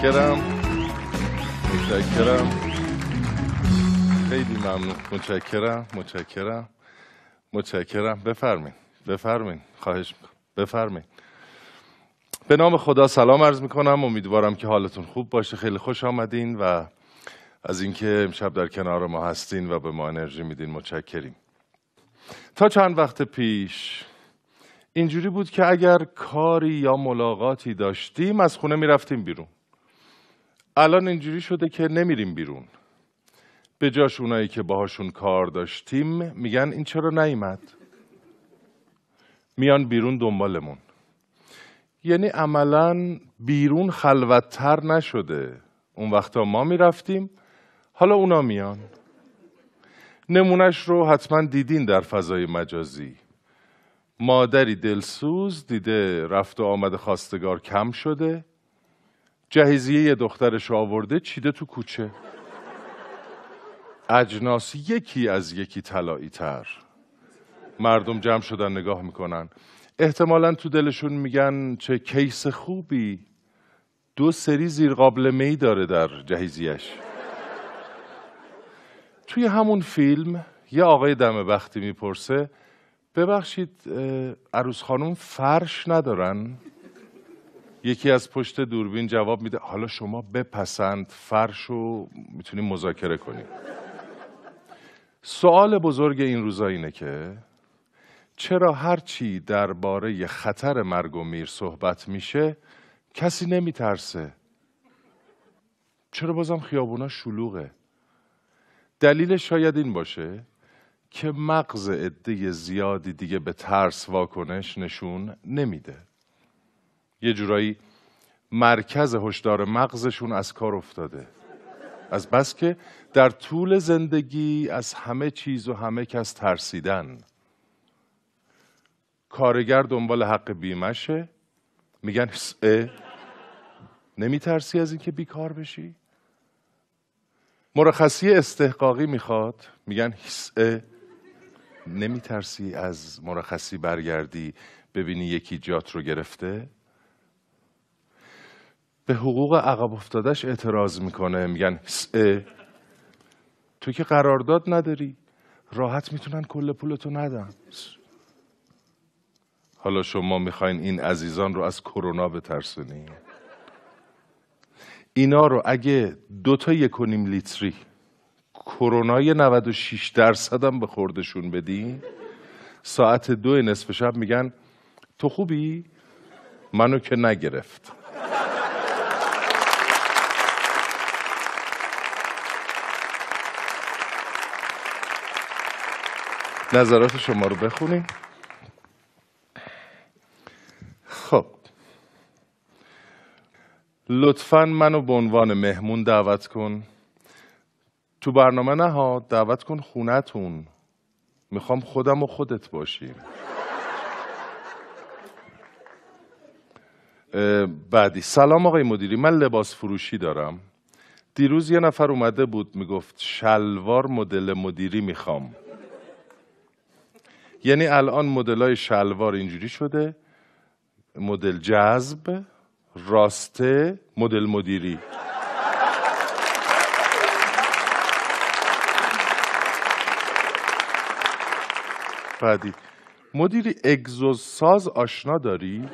متشکرم متشکرم خیلی ممنون متشکرم متشکرم متشکرم بفرمین بفرمین خواهش میکنم بفرمین به نام خدا سلام عرض میکنم امیدوارم که حالتون خوب باشه خیلی خوش آمدین و از اینکه امشب در کنار ما هستین و به ما انرژی میدین متشکریم تا چند وقت پیش اینجوری بود که اگر کاری یا ملاقاتی داشتیم از خونه میرفتیم بیرون الان اینجوری شده که نمیریم بیرون به جاش اونایی که باهاشون کار داشتیم میگن این چرا نیمد میان بیرون دنبالمون یعنی عملا بیرون خلوتتر نشده اون وقتا ما میرفتیم حالا اونا میان نمونش رو حتما دیدین در فضای مجازی مادری دلسوز دیده رفت و آمد خواستگار کم شده جهیزیه یه دخترش آورده چیده تو کوچه اجناس یکی از یکی طلایی تر مردم جمع شدن نگاه میکنن احتمالا تو دلشون میگن چه کیس خوبی دو سری زیر قابل می داره در جهیزیش توی همون فیلم یه آقای دم وقتی میپرسه ببخشید عروس خانم فرش ندارن یکی از پشت دوربین جواب میده حالا شما بپسند فرش رو میتونیم مذاکره کنیم سوال بزرگ این روزا اینه که چرا هرچی درباره خطر مرگ و میر صحبت میشه کسی نمیترسه چرا بازم خیابونا شلوغه دلیل شاید این باشه که مغز عده زیادی دیگه به ترس واکنش نشون نمیده یه جورایی مرکز هشدار مغزشون از کار افتاده از بس که در طول زندگی از همه چیز و همه کس ترسیدن کارگر دنبال حق بیمشه میگن نمیترسی از اینکه بیکار بشی مرخصی استحقاقی میخواد میگن نمی نمیترسی از مرخصی برگردی ببینی یکی جات رو گرفته به حقوق عقب افتادش اعتراض میکنه میگن تو که قرارداد نداری راحت میتونن کل پولتو ندن حالا شما میخواین این عزیزان رو از کرونا بترسونید اینا رو اگه دو تا یکونیم و نیم لیتری کرونا 96 درصد هم به خوردشون بدی ساعت دو نصف شب میگن تو خوبی؟ منو که نگرفت نظرات شما رو بخونیم خب لطفا منو به عنوان مهمون دعوت کن تو برنامه نها دعوت کن خونتون میخوام خودم و خودت باشیم بعدی سلام آقای مدیری من لباس فروشی دارم دیروز یه نفر اومده بود میگفت شلوار مدل مدیری میخوام یعنی الان های شلوار اینجوری شده مدل جذب راسته مدل مدیری بعدی مدیری اگزوز ساز آشنا داری؟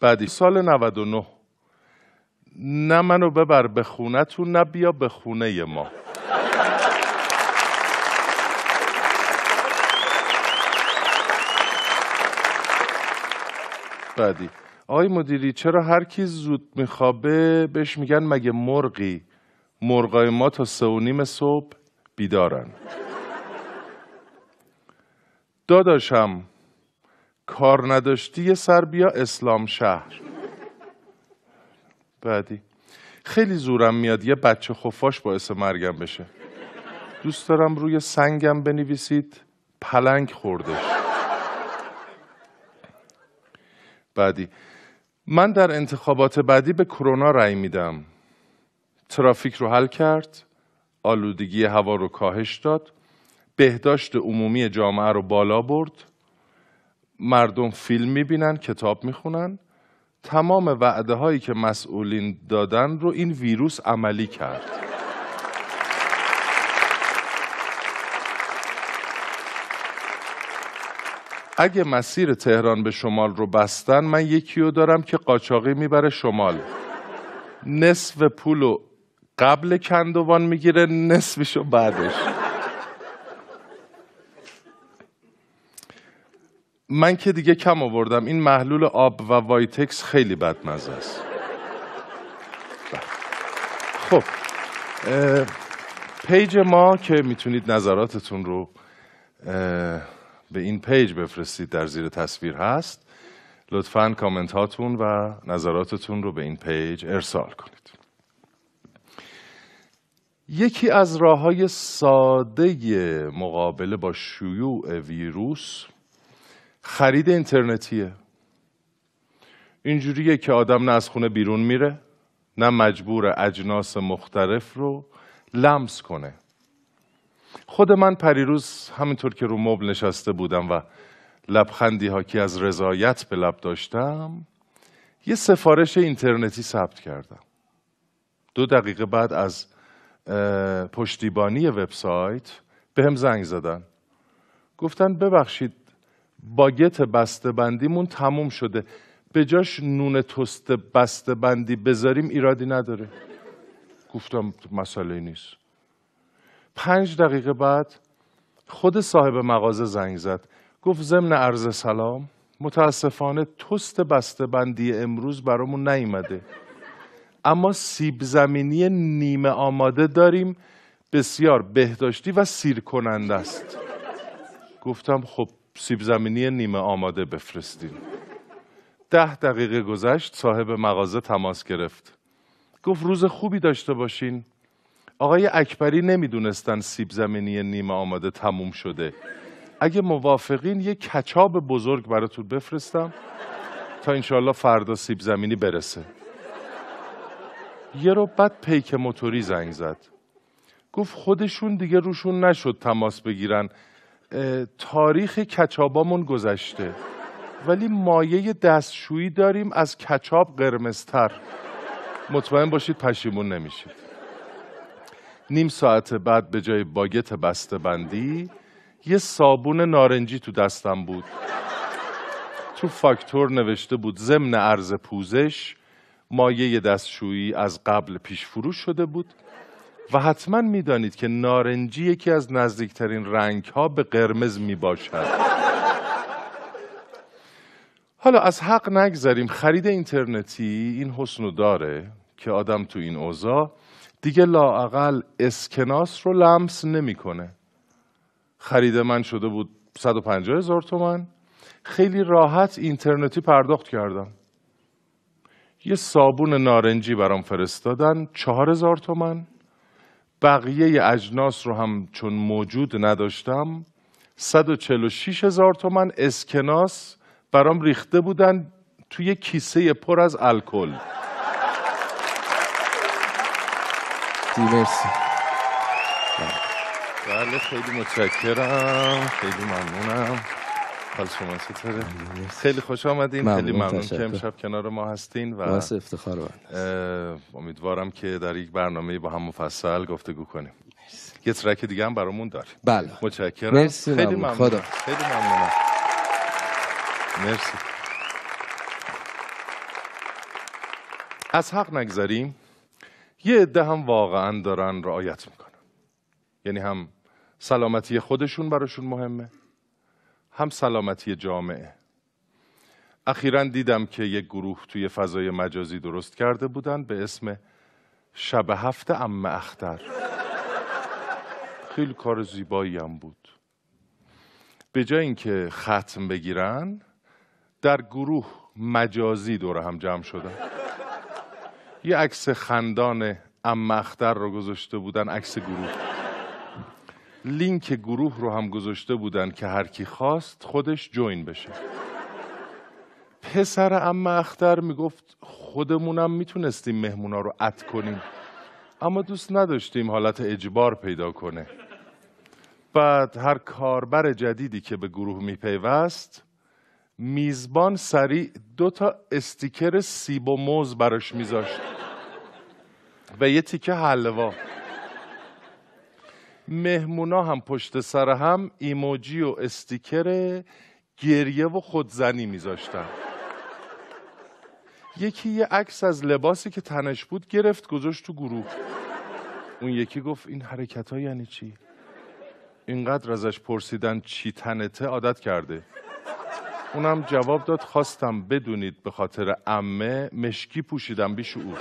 بعدی سال 99 نه منو ببر به خونتون نه بیا به خونه ما بعدی آقای مدیری چرا هر کی زود میخوابه بهش میگن مگه مرغی مرغای ما تا سه و نیم صبح بیدارن داداشم کار نداشتی یه سر بیا اسلام شهر بعدی خیلی زورم میاد یه بچه خفاش باعث مرگم بشه دوست دارم روی سنگم بنویسید پلنگ خوردش بعدی من در انتخابات بعدی به کرونا رأی میدم ترافیک رو حل کرد آلودگی هوا رو کاهش داد بهداشت عمومی جامعه رو بالا برد مردم فیلم میبینن کتاب میخونن تمام وعده هایی که مسئولین دادن رو این ویروس عملی کرد اگه مسیر تهران به شمال رو بستن من یکی رو دارم که قاچاقی میبره شمال نصف پول و قبل کندوان میگیره نصفشو بعدش من که دیگه کم آوردم این محلول آب و وایتکس خیلی بد مزه است خب پیج ما که میتونید نظراتتون رو به این پیج بفرستید در زیر تصویر هست لطفا کامنت هاتون و نظراتتون رو به این پیج ارسال کنید یکی از راه های ساده مقابله با شیوع ویروس خرید اینترنتیه اینجوریه که آدم نه از خونه بیرون میره نه مجبور اجناس مختلف رو لمس کنه خود من پریروز همینطور که رو مبل نشسته بودم و لبخندی حاکی از رضایت به لب داشتم یه سفارش اینترنتی ثبت کردم دو دقیقه بعد از پشتیبانی وبسایت به هم زنگ زدن گفتن ببخشید باگت بسته بندیمون تموم شده به جاش نون تست بسته بندی بذاریم ایرادی نداره گفتم مسئله نیست پنج دقیقه بعد خود صاحب مغازه زنگ زد گفت ضمن عرض سلام متاسفانه توست بسته بندی امروز برامون نیمده. اما سیب زمینی نیمه آماده داریم بسیار بهداشتی و سیر کننده است گفتم خب سیب زمینی نیمه آماده بفرستین ده دقیقه گذشت صاحب مغازه تماس گرفت گفت روز خوبی داشته باشین آقای اکبری نمیدونستن سیب زمینی نیمه آماده تموم شده اگه موافقین یه کچاب بزرگ براتون بفرستم تا انشالله فردا سیب زمینی برسه یه رو بعد پیک موتوری زنگ زد گفت خودشون دیگه روشون نشد تماس بگیرن تاریخ کچابامون گذشته ولی مایه دستشویی داریم از کچاب قرمزتر مطمئن باشید پشیمون نمیشید نیم ساعت بعد به جای باگت بسته بندی یه صابون نارنجی تو دستم بود تو فاکتور نوشته بود ضمن عرض پوزش مایه دستشویی از قبل پیش فروش شده بود و حتما میدانید که نارنجی یکی از نزدیکترین رنگ ها به قرمز می باشد حالا از حق نگذریم خرید اینترنتی این حسنو داره که آدم تو این اوضاع دیگه لاعقل اسکناس رو لمس نمیکنه خرید من شده بود 150 هزار تومن خیلی راحت اینترنتی پرداخت کردم یه صابون نارنجی برام فرستادن چهار هزار تومن بقیه اجناس رو هم چون موجود نداشتم 146 هزار تومن اسکناس برام ریخته بودن توی کیسه پر از الکل مرسی بله،, بله خیلی متشکرم خیلی ممنونم حال شما چطوره؟ خیلی خوش آمدین خیلی ممنون که امشب کنار ما هستین و افتخار امیدوارم که در یک برنامه با هم مفصل گفتگو کنیم مرسی. یه ترک دیگه هم برامون داری بله متشکرم خیلی ممنون. خدا. خیلی ممنونم مرسی از حق نگذاریم یه عده هم واقعا دارن رعایت میکنن یعنی هم سلامتی خودشون براشون مهمه هم سلامتی جامعه اخیرا دیدم که یک گروه توی فضای مجازی درست کرده بودن به اسم شب هفت ام اختر خیلی کار زیبایی هم بود به جای اینکه ختم بگیرن در گروه مجازی دور هم جمع شدن یه عکس خندان امختر رو گذاشته بودن عکس گروه لینک گروه رو هم گذاشته بودن که هر کی خواست خودش جوین بشه پسر ام اختر میگفت خودمونم میتونستیم مهمونا رو ات کنیم اما دوست نداشتیم حالت اجبار پیدا کنه بعد هر کاربر جدیدی که به گروه میپیوست میزبان سریع دو تا استیکر سیب و موز براش میذاشت و یه تیکه حلوا مهمونا هم پشت سر هم ایموجی و استیکر گریه و خودزنی میذاشتن یکی یه عکس از لباسی که تنش بود گرفت گذاشت تو گروه اون یکی گفت این حرکت ها یعنی چی؟ اینقدر ازش پرسیدن چی تنته عادت کرده اونم جواب داد خواستم بدونید به خاطر امه مشکی پوشیدم بیش او.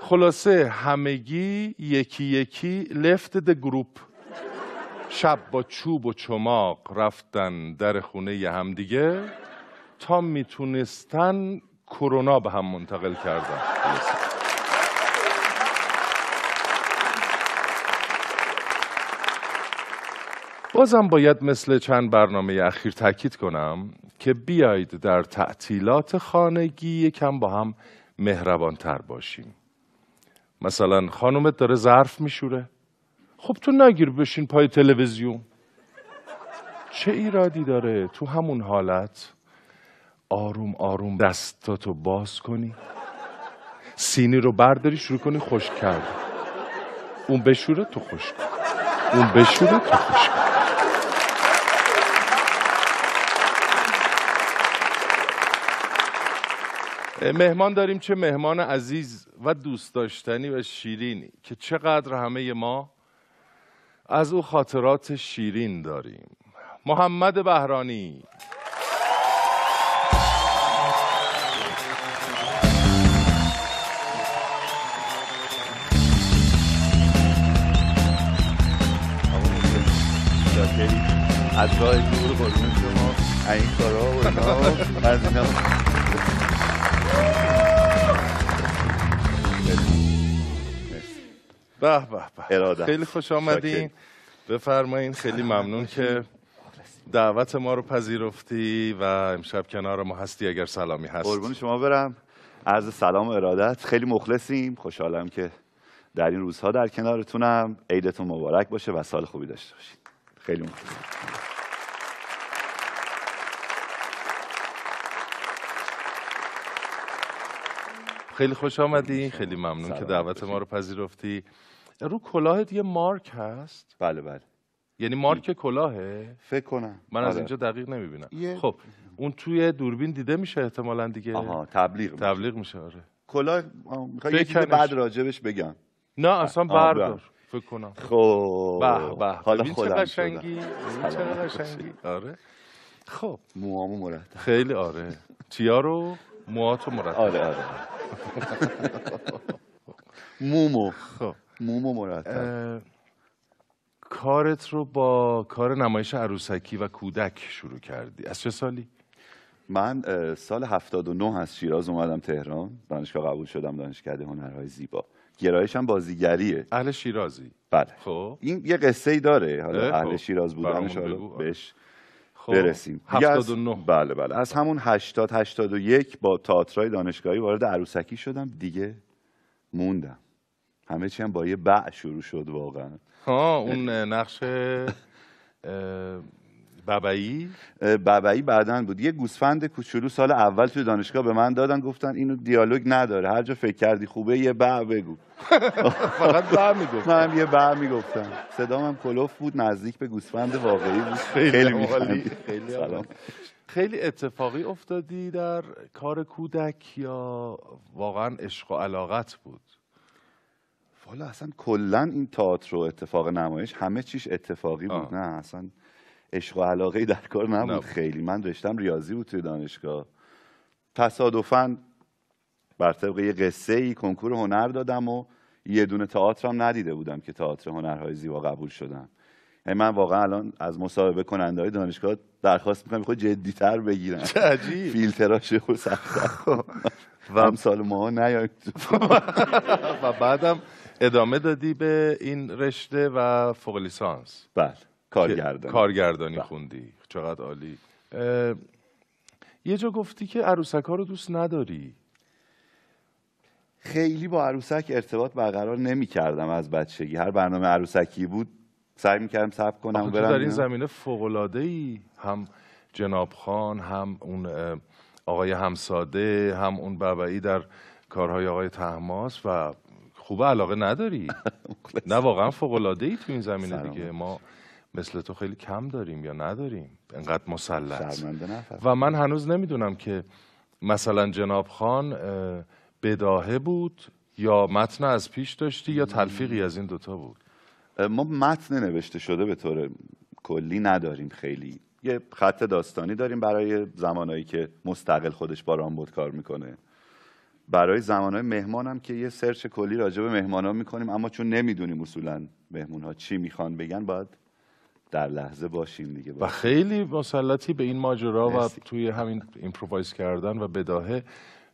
خلاصه همگی یکی یکی لفت ده گروپ شب با چوب و چماق رفتن در خونه همدیگه تا میتونستن کرونا به هم منتقل کردن بازم باید مثل چند برنامه اخیر تاکید کنم که بیایید در تعطیلات خانگی یکم با هم مهربان تر باشیم مثلا خانومت داره ظرف میشوره خب تو نگیر بشین پای تلویزیون چه ایرادی داره تو همون حالت آروم آروم دستاتو باز کنی سینی رو برداری شروع کنی خوش کرد اون بشوره تو خشک اون بشوره تو مهمان داریم چه مهمان عزیز و دوست داشتنی و شیرینی که چقدر همه ما از او خاطرات شیرین داریم محمد بهرانی از راه دور شما این کارا و به به به خیلی خوش آمدین بفرمایین خیلی ممنون که دعوت ما رو پذیرفتی و امشب کنار ما هستی اگر سلامی هست قربون شما برم عرض سلام و ارادت خیلی مخلصیم خوشحالم که در این روزها در کنارتونم عیدتون مبارک باشه و سال خوبی داشته باشید خیلی مخلصیم خیلی خوش آمدی خیلی ممنون که دعوت ما رو پذیرفتی رو کلاهت یه مارک هست بله بله یعنی مارک کلاهه فکر کنم من از آره. اینجا دقیق نمیبینم یه... خب اون توی دوربین دیده میشه احتمالا دیگه آها تبلیغ تبلیغ میشه آره کلاه میخوای بعد راجبش بگم نه اصلا بردار فکر کنم خب به به حالا خودم قشنگی قشنگی آره خب موامو مرتب خیلی آره چیا رو مواتو مرتب آره آره مومو خب مومو مرتب کارت رو با کار نمایش عروسکی و کودک شروع کردی از چه سالی؟ من سال 79 از شیراز اومدم تهران دانشگاه قبول شدم دانشکده هنرهای زیبا گرایشم بازیگریه اهل شیرازی بله خب این یه قصه ای داره حالا اهل خب. شیراز بودنش حالا بهش خب، برسیم از... بله،, بله بله از همون هشتاد و یک با تئاترای دانشگاهی وارد عروسکی شدم دیگه موندم همه چی هم با یه بع شروع شد واقعا ها اون نقش بابایی بابایی بعدن بود یه گوسفند کوچولو سال اول توی دانشگاه به من دادن گفتن اینو دیالوگ نداره هر جا فکر کردی خوبه یه به بگو فقط بع میگفت من یه به میگفتم صدام هم کلوف بود نزدیک به گوسفند واقعی بود خیلی خیلی خیلی اتفاقی افتادی در کار کودک یا واقعا عشق و علاقت بود والا اصلا کلا این تئاتر و اتفاق نمایش همه چیش اتفاقی بود نه اصلا عشق و علاقه در کار نبود خیلی من داشتم ریاضی بود توی دانشگاه تصادفا بر طبق یه قصه ای کنکور هنر دادم و یه دونه تئاتر هم ندیده بودم که تئاتر هنرهای زیبا قبول شدم یعنی من واقعا الان از مصاحبه کننده های دانشگاه درخواست میکنم خود جدیتر بگیرن عجیب فیلتراش و سختتر و هم سال ما و بعدم ادامه دادی به این رشته و فوق لیسانس بله کارگردانی کارگردانی بله. خوندی چقدر عالی یه جا گفتی که عروسک ها رو دوست نداری خیلی با عروسک ارتباط برقرار نمی کردم از بچگی هر برنامه عروسکی بود سعی می کردم سب کنم برم در این زمینه فوقلاده ای هم جناب خان هم اون آقای همساده هم اون بابایی در کارهای آقای تهماس و خوب علاقه نداری نه واقعا فوق ای تو این زمینه دیگه ما مثل تو خیلی کم داریم یا نداریم انقدر مسلط و من هنوز نمیدونم که مثلا جناب خان بداهه بود یا متن از پیش داشتی یا تلفیقی از این دوتا بود ما متن نوشته شده به طور کلی نداریم خیلی یه خط داستانی داریم برای زمانهایی که مستقل خودش با رامبد کار میکنه برای زمانهای مهمان که یه سرچ کلی راجع به مهمان ها میکنیم اما چون نمیدونیم اصولا مهمون ها چی میخوان بگن باید در لحظه باشیم دیگه و خیلی مسلطی به این ماجرا و توی همین ایمپرووایز کردن و بداهه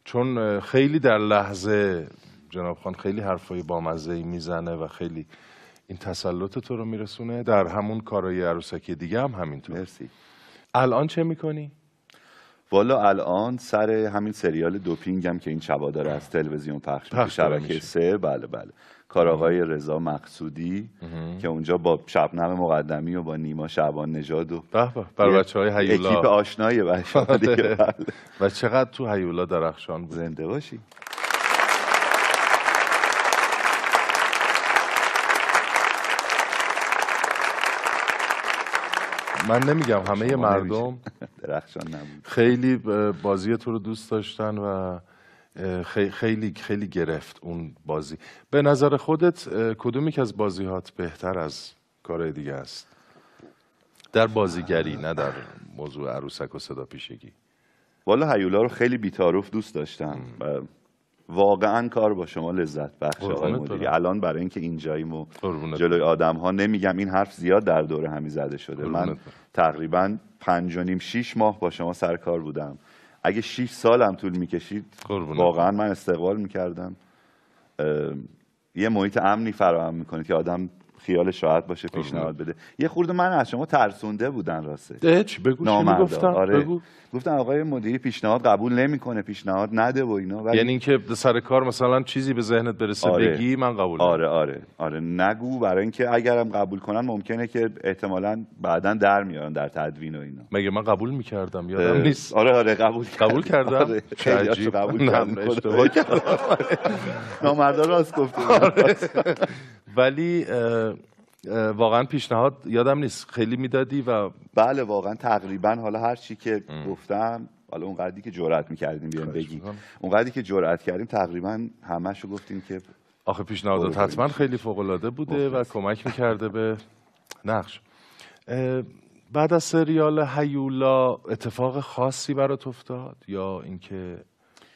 چون خیلی در لحظه جناب خان خیلی حرفای بامزه میزنه و خیلی این تسلط تو رو میرسونه در همون کارای عروسکی دیگه هم همینطور مرسی الان چه میکنی؟ والا الان سر همین سریال دوپینگ هم که این چوا داره از تلویزیون پخش, پخش میشه شبکه سه بله بله کار آقای رضا مقصودی که اونجا با شبنم مقدمی و با نیما شعبان نژاد و بر بچه های هیولا اکیپ آشنایی بچه آره. بله. و چقدر تو هیولا درخشان بود زنده باشی من نمیگم همه مردم درخشان نبود خیلی بازی تو رو دوست داشتن و خیلی خیلی گرفت اون بازی به نظر خودت کدومی که از بازیهات بهتر از کارهای دیگه است در بازیگری نه در موضوع عروسک و صدا پیشگی والا هیولا رو خیلی بیتاروف دوست داشتم و واقعا کار با شما لذت بخش آقای الان برای اینکه اینجاییم و جلوی آدم ها نمیگم این حرف زیاد در دوره همی زده شده من تقریبا پنج و نیم شیش ماه با شما سر کار بودم اگه 6 سال هم طول میکشید واقعا من استقبال میکردم یه محیط امنی فراهم میکنید که آدم خیال شاید باشه خب پیشنهاد بده یه خورده من از شما ترسونده بودن راسته چی بگو گفتن آره. بگو. گفتن آقای مدیری پیشنهاد قبول نمیکنه پیشنهاد نده و اینا ولی... یعنی اینکه سر کار مثلا چیزی به ذهنت برسه آره. بگی من قبول آره آره آره نگو برای اینکه اگرم قبول کنن ممکنه که احتمالا بعدا در میارن در تدوین و اینا مگه من قبول میکردم یادم نیست آره آره قبول قبول کردم آره. قبول کردم نامردار راست گفتم آره. ولی واقعا پیشنهاد یادم نیست خیلی میدادی و بله واقعا تقریبا حالا هر چی که ام. گفتم حالا قدری که جرأت می‌کردیم بیام بگی قدری که جرأت کردیم تقریبا همشو گفتیم که آخه پیشنهادات حتما خیلی فوق العاده بوده و کمک می‌کرده به نقش بعد از سریال هیولا اتفاق خاصی برات افتاد یا اینکه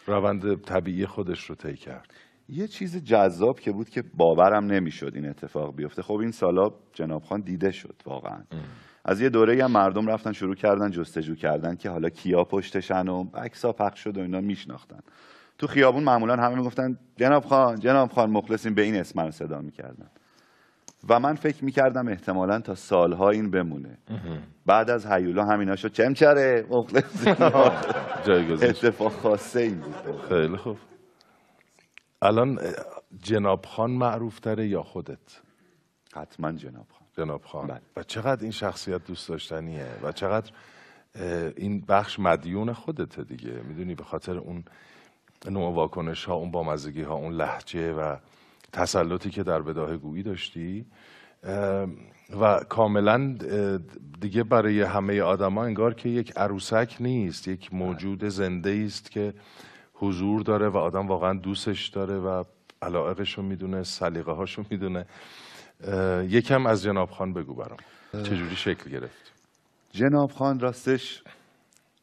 روند طبیعی خودش رو طی کرد یه چیز جذاب که بود که باورم نمیشد این اتفاق بیفته خب این سالا جناب خان دیده شد واقعا از یه دوره هم مردم رفتن شروع کردن جستجو کردن که حالا کیا پشتشن و اکسا پخش شد و اینا میشناختن تو خیابون معمولا همه میگفتن جناب خان جناب خان مخلصیم به این اسم رو صدا میکردن و من فکر میکردم احتمالا تا سالها این بمونه بعد از هیولا همینا شد چمچره مخلصیم اتفاق خاصه این بود خیلی خوب الان جناب خان معروف یا خودت حتما جناب خان جناب خان بله. و چقدر این شخصیت دوست داشتنیه و چقدر این بخش مدیون خودته دیگه میدونی به خاطر اون نوع واکنش اون بامزگی ها اون لحجه و تسلطی که در بداه گویی داشتی و کاملا دیگه برای همه آدما انگار که یک عروسک نیست یک موجود بله. زنده است که حضور داره و آدم واقعا دوستش داره و علاقهش رو میدونه سلیقه رو میدونه یکم از جناب خان بگو برام چجوری شکل گرفت جناب خان راستش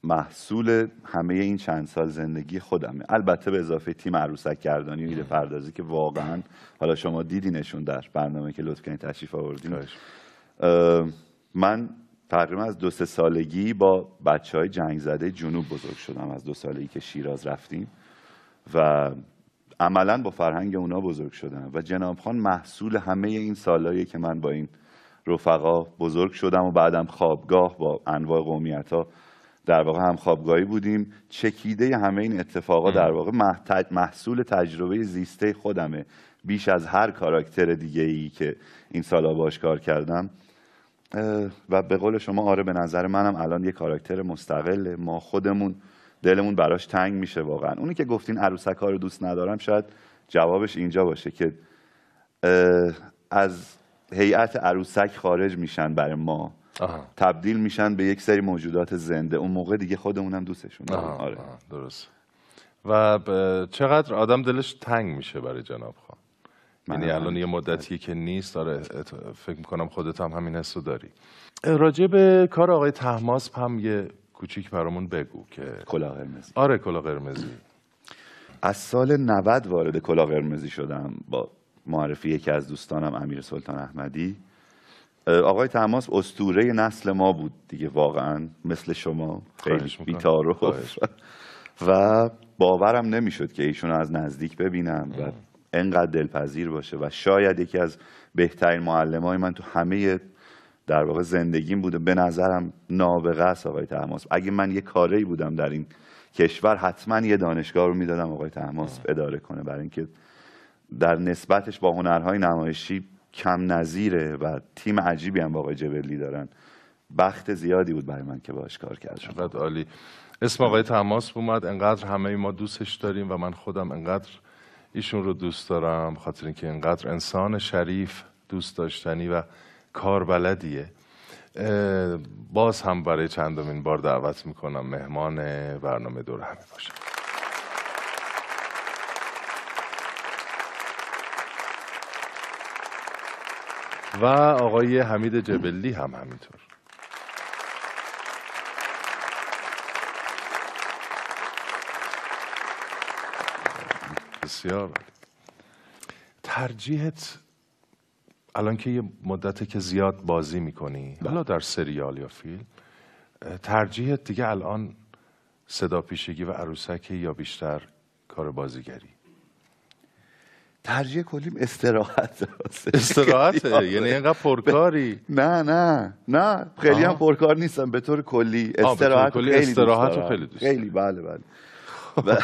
محصول همه این چند سال زندگی خودمه البته به اضافه تیم عروسک گردانی و ایده پردازی که واقعا حالا شما دیدینشون در برنامه که لطف کنید تشریف آوردین من تقریبا از دو سه سالگی با بچه های جنگ زده جنوب بزرگ شدم از دو سالگی که شیراز رفتیم و عملا با فرهنگ اونا بزرگ شدم و جناب خان محصول همه این سالهایی که من با این رفقا بزرگ شدم و بعدم خوابگاه با انواع قومیت ها در واقع هم خوابگاهی بودیم چکیده همه این اتفاقا در واقع محصول تجربه زیسته خودمه بیش از هر کاراکتر دیگه ای که این سالا باش کار کردم و به قول شما آره به نظر منم الان یه کاراکتر مستقل ما خودمون دلمون براش تنگ میشه واقعا اونی که گفتین عروسک ها رو دوست ندارم شاید جوابش اینجا باشه که از هیئت عروسک خارج میشن برای ما تبدیل میشن به یک سری موجودات زنده اون موقع دیگه خودمونم دوستشون آره. درست و چقدر آدم دلش تنگ میشه برای جناب یعنی الان یه مدتیه بله. که نیست داره فکر میکنم خودت هم همین حسو داری راجع به کار آقای تحماسب هم یه کوچیک برامون بگو که کلا قرمزی آره کلا قرمزی از سال 90 وارد کلا قرمزی شدم با معرفی یکی از دوستانم امیر سلطان احمدی آقای تماس استوره نسل ما بود دیگه واقعا مثل شما خیلی بیتارو و باورم نمیشد که ایشون از نزدیک ببینم و انقدر دلپذیر باشه و شاید یکی از بهترین معلم های من تو همه در واقع زندگیم بوده به نظرم نابغه است آقای تحماس اگه من یه کاری بودم در این کشور حتما یه دانشگاه رو میدادم آقای تحماس اداره کنه برای اینکه در نسبتش با هنرهای نمایشی کم نظیره و تیم عجیبی هم با آقای جبلی دارن بخت زیادی بود برای من که باش کار کردم شد عالی اسم آقای تماس اومد انقدر همه ما دوستش داریم و من خودم انقدر ایشون رو دوست دارم خاطر اینکه اینقدر انسان شریف دوست داشتنی و کاربلدیه باز هم برای چندمین بار دعوت میکنم مهمان برنامه دور همی باشم و آقای حمید جبلی هم همینطور بسیار ترجیحت الان که یه مدت که زیاد بازی میکنی بله. حالا در سریال یا فیلم ترجیحت دیگه الان صدا پیشگی و عروسکی یا بیشتر کار بازیگری ترجیح کلیم استراحت استراحت یعنی اینقدر پرکاری نه نه نه خیلی هم پرکار نیستم به طور کلی استراحت خیلی خیلی خیلی بله بله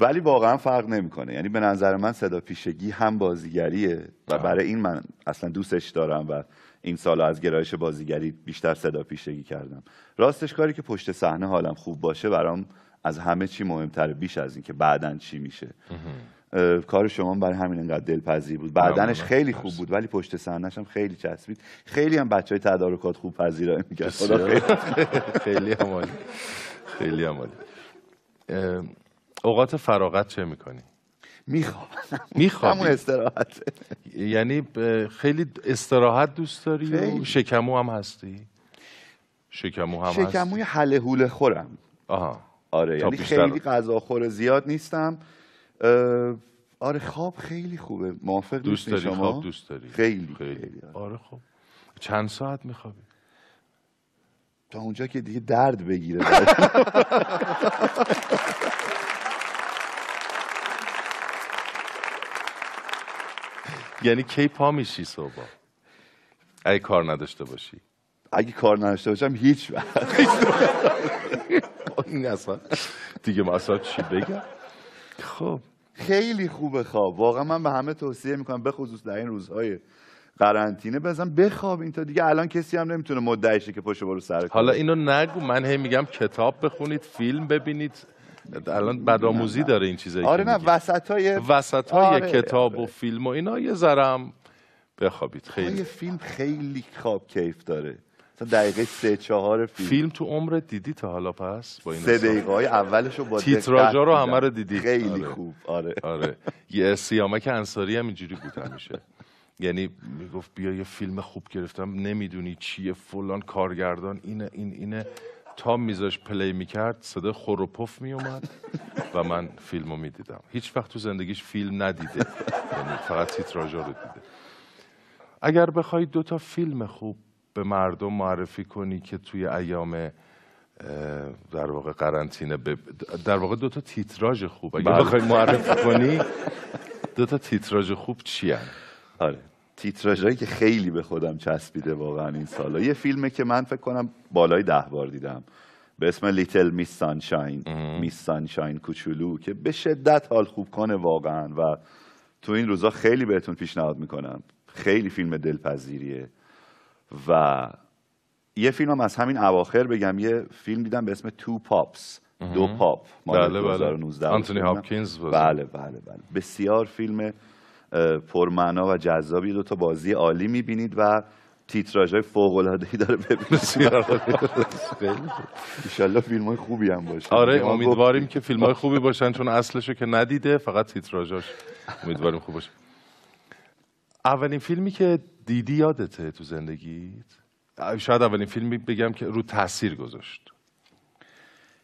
ولی واقعا فرق نمیکنه یعنی به نظر من صدا پیشگی هم بازیگریه و برای این من اصلا دوستش دارم و این سال از گرایش بازیگری بیشتر صدا پیشگی کردم راستش کاری که پشت صحنه حالم خوب باشه برام از همه چی مهمتره بیش از اینکه بعدا چی میشه کار شما برای همین انقدر دلپذیر بود بعدنش خیلی خوب بود ولی پشت صحنهش هم خیلی چسبید خیلی هم بچهای تدارکات خوب پذیرایی میکرد خیلی خیلی اوقات فراغت چه میکنی؟ میخوام میخوام همون استراحت یعنی خیلی استراحت دوست داری و شکمو هم هستی شکمو هم شکموی حله حول خورم آها آره یعنی خیلی غذاخور زیاد نیستم آره خواب خیلی خوبه موافق دوست داری خواب دوست داری خیلی خیلی, آره. آره خوب چند ساعت میخوابی تا اونجا که دیگه درد بگیره یعنی کی پا میشی صبح اگه کار نداشته باشی اگه کار نداشته باشم هیچ وقت این اصلا دیگه ما اصلا چی بگم خب خیلی خوبه خواب واقعا من به همه توصیه میکنم به خصوص در این روزهای قرنطینه بزن این تا دیگه الان کسی هم نمیتونه مدعی که پشت برو سر حالا اینو نگو من هی میگم کتاب بخونید فیلم ببینید الان بدآموزی داره این چیزایی آره نه وسط های آره. کتاب و فیلم و اینا یه ذرم بخوابید خیلی یه فیلم خیلی خواب کیف داره مثلا دقیقه سه چهار فیلم فیلم تو عمرت دیدی تا حالا پس با این سه دقیقه های اولش رو با تیتراجا رو همه رو دیدی خیلی آره. خوب آره آره یه سیامک انصاری هم اینجوری بود همیشه یعنی میگفت بیا یه فیلم خوب گرفتم نمیدونی چیه فلان کارگردان اینه این اینه تام میذاش پلی میکرد صدا خور و پف میومد و من فیلم رو میدیدم هیچ وقت تو زندگیش فیلم ندیده یعنی فقط تیتراژا رو دیده اگر بخوای دو تا فیلم خوب به مردم معرفی کنی که توی ایام در واقع قرنطینه در واقع دو تا تیتراژ خوب اگر بله. بخوای معرفی کنی دو تا تیتراژ خوب چی آره تیتراژهایی که خیلی به خودم چسبیده واقعا این سالا یه فیلمه که من فکر کنم بالای ده بار دیدم به اسم لیتل میس سانشاین میس سانشاین کوچولو که به شدت حال خوب کنه واقعا و تو این روزا خیلی بهتون پیشنهاد میکنم خیلی فیلم دلپذیریه و یه فیلم از همین اواخر بگم یه فیلم دیدم به اسم تو پاپس دو پاپ آنتونی بله، بله. هاپکینز بله بله بله بسیار فیلم پرمعنا و جذابی دو تا بازی عالی میبینید و تیتراژ های فوق العاده ای داره ببینید ان فیلم های خوبی هم باشه آره یعنی امیدواریم که فیلم های خوبی باشن چون اصلشو که ندیده فقط تیتراژاش امیدواریم خوب باشه اولین فیلمی که دیدی یادته تو زندگیت شاید اولین فیلمی بگم که رو تاثیر گذاشت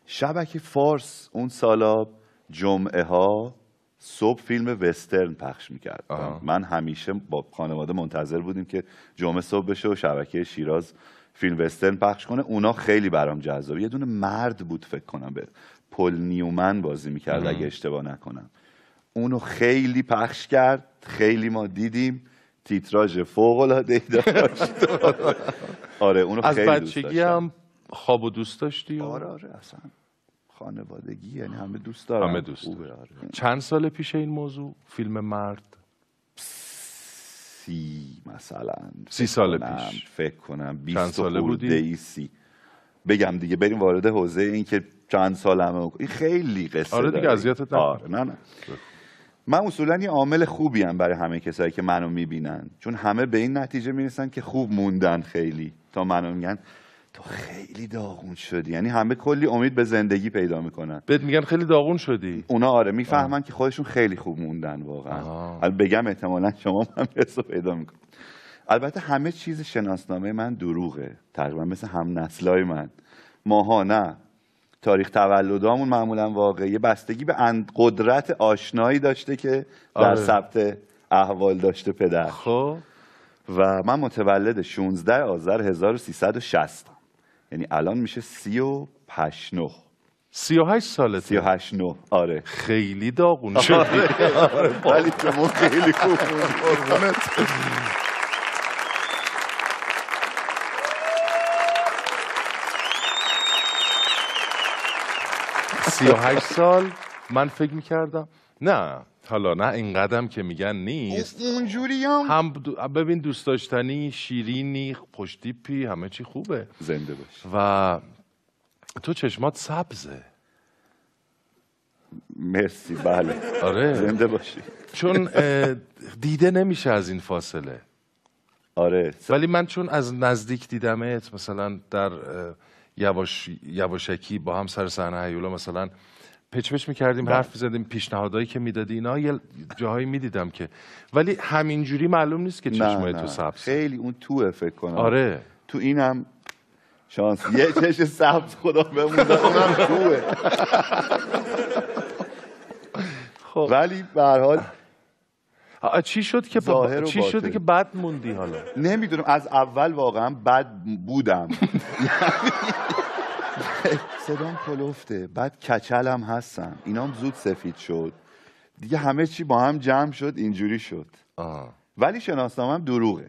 شبکه فارس اون سالا جمعه ها صبح فیلم وسترن پخش میکرد من همیشه با خانواده منتظر بودیم که جمعه صبح بشه و شبکه شیراز فیلم وسترن پخش کنه اونا خیلی برام جذاب یه دونه مرد بود فکر کنم به پل نیومن بازی میکرد اگه اشتباه نکنم اونو خیلی پخش کرد خیلی ما دیدیم تیتراژ فوق العاده ای داشت آره اونو خیلی از بچگی هم خواب و دوست داشتی آره آره اصلا خانوادگی یعنی همه دوست دارن همه دوست آره. چند سال پیش این موضوع فیلم مرد سی مثلا سی سال پیش فکر کنم 20 چند سال بودی سی بگم دیگه بریم وارد حوزه این که چند سال همه این خیلی قصه آره دیگه اذیتت آره نه نه من اصولا یه عامل خوبی هم برای همه کسایی که منو میبینن چون همه به این نتیجه میرسن که خوب موندن خیلی تا منو میگن تو خیلی داغون شدی یعنی همه کلی امید به زندگی پیدا میکنن بهت میگن خیلی داغون شدی اونا آره میفهمن که خودشون خیلی خوب موندن واقعا بگم احتمالا شما هم حسو پیدا میکنید البته همه چیز شناسنامه من دروغه تقریبا مثل هم نسلای من ماها نه تاریخ تولدامون معمولا واقعی بستگی به قدرت آشنایی داشته که در آره. ثبت احوال داشته پدر خب و من متولد 16 آذر 1360 یعنی الان میشه سی و پشنخ سی و هشت ساله سی و هشت نو آره خیلی داغون آره. شدی ولی تو خیلی خوب سی و هشت سال من فکر میکردم نه حالا نه قدم که میگن نیست اونجوری هم ببین دوست داشتنی شیرینی پی همه چی خوبه زنده باش و تو چشمات سبزه مرسی بله آره زنده باشی چون دیده نمیشه از این فاصله آره ولی من چون از نزدیک دیدمت مثلا در یواش یواشکی با هم سر صحنه هیولا مثلا پچپچ میکردیم ده. بله. حرف میزدیم پیشنهادهایی که میدادی اینا یه جاهایی میدیدم که ولی همینجوری معلوم نیست که چشمای تو سبز خیلی اون تو فکر کنم آره تو اینم شانس یه چش سبز خدا بمونده اونم توه خب ولی به حال چی شد که چی شد که بد موندی حالا نمیدونم از اول واقعا بد بودم صدام کلفته بعد کچلم هستم اینام زود سفید شد دیگه همه چی با هم جمع شد اینجوری شد آه. ولی هم دروغه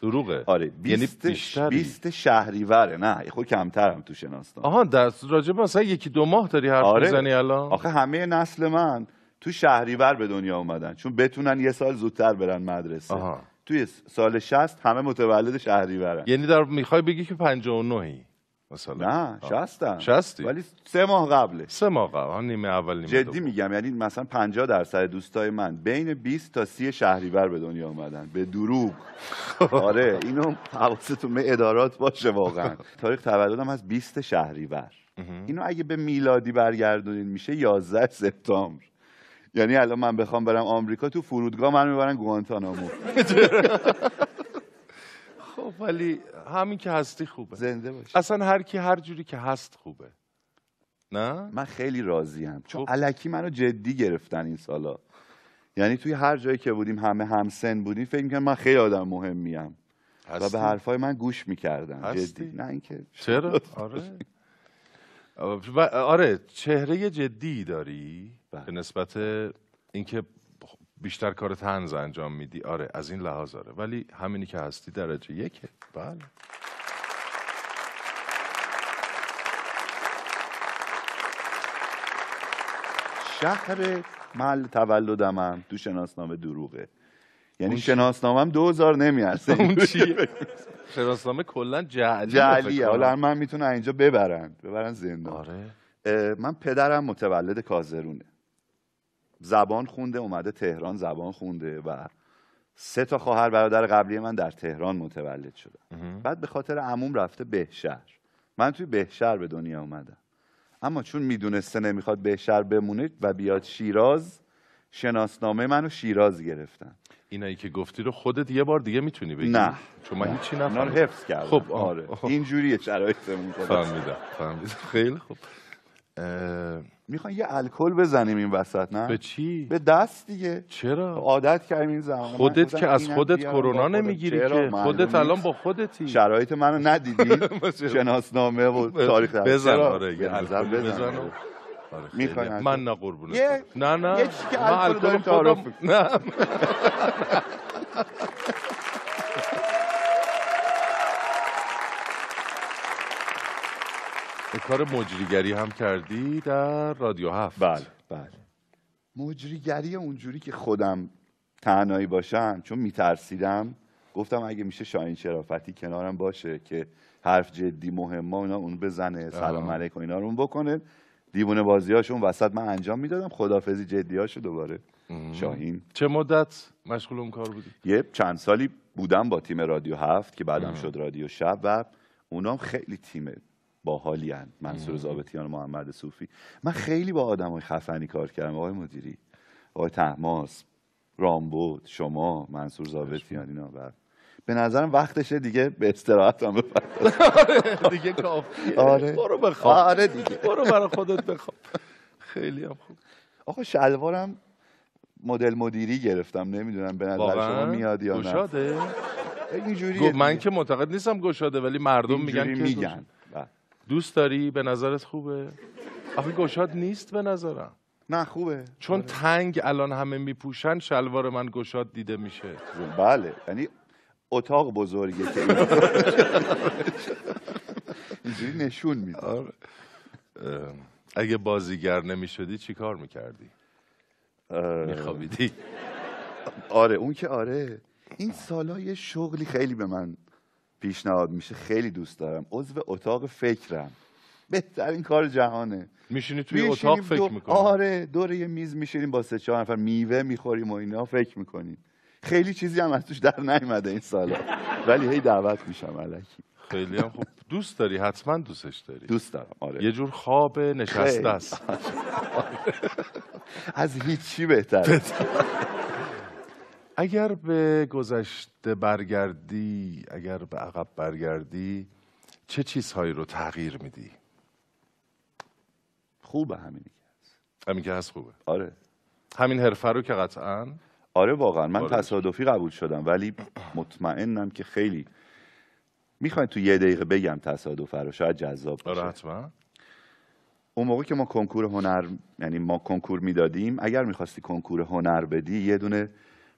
دروغه آره یعنی بیست یعنی 20 شهریوره نه خود هم تو شناسنامه آها در راجع مثلا یکی دو ماه داری حرف آره. میزنی الان آخه همه نسل من تو شهریور به دنیا اومدن چون بتونن یه سال زودتر برن مدرسه آها. توی سال 60 همه متولد شهریورن یعنی در میخوای بگی که 59 مثلا نه شستم شستی ولی سه ماه قبله سه ماه قبل نیمه اول نیمه جدی میگم یعنی مثلا 50 درصد دوستای من بین 20 تا 30 شهریور به دنیا آمدن به دروغ آره اینو حواستون به ادارات باشه واقعا تاریخ تولدم از 20 شهریور اینو اگه به میلادی برگردونید میشه 11 سپتامبر یعنی الان من بخوام برم آمریکا تو فرودگاه من میبرن گوانتانامو خب ولی همین که هستی خوبه زنده باشی اصلا هر کی هر جوری که هست خوبه نه من خیلی راضیم چون خب. علکی منو جدی گرفتن این سالا یعنی توی هر جایی که بودیم همه همسن بودیم فکر می‌کردن من خیلی آدم مهمیم و به حرفای من گوش میکردن جدی نه اینکه چرا آره آره چهره جدی داری بله. به نسبت اینکه بیشتر کار تنز انجام میدی آره از این لحاظ آره ولی همینی که هستی درجه یکه بله شهر محل تولدم هم تو شناسنامه دروغه یعنی شناسنامه هم دوزار نمیارسه اون چیه؟ شناسنامه کلا جعلیه حالا من میتونه اینجا ببرن ببرن زندان آره من پدرم متولد کازرونه زبان خونده اومده تهران زبان خونده و سه تا خواهر برادر قبلی من در تهران متولد شده بعد به خاطر عموم رفته بهشهر من توی بهشهر به دنیا اومدم اما چون میدونسته نمیخواد بهشهر بمونه و بیاد شیراز شناسنامه منو شیراز گرفتن اینایی که گفتی رو خودت یه بار دیگه میتونی بگی نه چون من هیچی نفهمیدم حفظ کردم خب آره اینجوریه شرایطمون فهمیدم فهمیدم خیلی خوب. میخوان یه الکل بزنیم این وسط نه به چی به دست دیگه چرا عادت کردیم این زمان خودت که از خودت کرونا نمیگیری که خودت الان با خودتی شرایط منو ندیدی شناسنامه و تاریخ بزن آره بزن آره، من نه قربونت نه نه یه چی که الکل داریم نه کار مجریگری هم کردی در رادیو هفت بله بله مجریگری اونجوری که خودم تنهایی باشم چون میترسیدم گفتم اگه میشه شاهین شرافتی کنارم باشه که حرف جدی مهم اونا اون بزنه سلام علیکم اینا رو اون بکنه دیوونه هاشون وسط من انجام میدادم خدافزی هاشو دوباره شاهین چه مدت مشغول اون کار بودی یه چند سالی بودم با تیم رادیو هفت که بعدم شد رادیو شب و اونام خیلی تیمه. باحالی هن. منصور زابتیان و محمد صوفی من خیلی با آدم های خفنی کار کردم آقای مدیری آقای تحماس رامبود شما منصور زابطیان اینا و به نظرم وقتشه دیگه به استراحت هم دیگه کافیه آره برو بخواب آره دیگه برو برا خودت بخواب خیلی هم خوب آقا شلوارم مدل مدیری گرفتم نمیدونم به نظر شما میاد یا نه گشاده من که معتقد نیستم گشاده ولی مردم میگن میگن دوست داری به نظرت خوبه آخه گشاد نیست به نظرم نه خوبه چون آره. تنگ الان همه میپوشن شلوار من گشاد دیده میشه بله یعنی اتاق بزرگه اینجوری نشون میده آره. اگه بازیگر نمیشدی چی کار میکردی؟ میخوابیدی آره اون که آره این سالای شغلی خیلی به من پیشنهاد میشه خیلی دوست دارم عضو اتاق فکرم بهترین کار جهانه میشینی توی اتاق فکر میکنی آره دور یه میز میشینیم با سه چهار نفر میوه میخوریم و اینا فکر میکنیم خیلی چیزی هم از توش در نیومده این سالا ولی هی دعوت میشم علکی خیلی هم خوب دوست داری حتما دوستش داری دوست دارم آره یه جور خواب نشسته است از هیچی بهتره اگر به گذشته برگردی اگر به عقب برگردی چه چیزهایی رو تغییر میدی خوبه همینی که هست همین که هست خوبه آره همین حرفه رو که قطعا آره واقعا من آره. تصادفی قبول شدم ولی مطمئنم که خیلی میخواین تو یه دقیقه بگم تصادف رو شاید جذاب باشه آره حتما اون موقع که ما کنکور هنر یعنی ما کنکور میدادیم اگر میخواستی کنکور هنر بدی یه دونه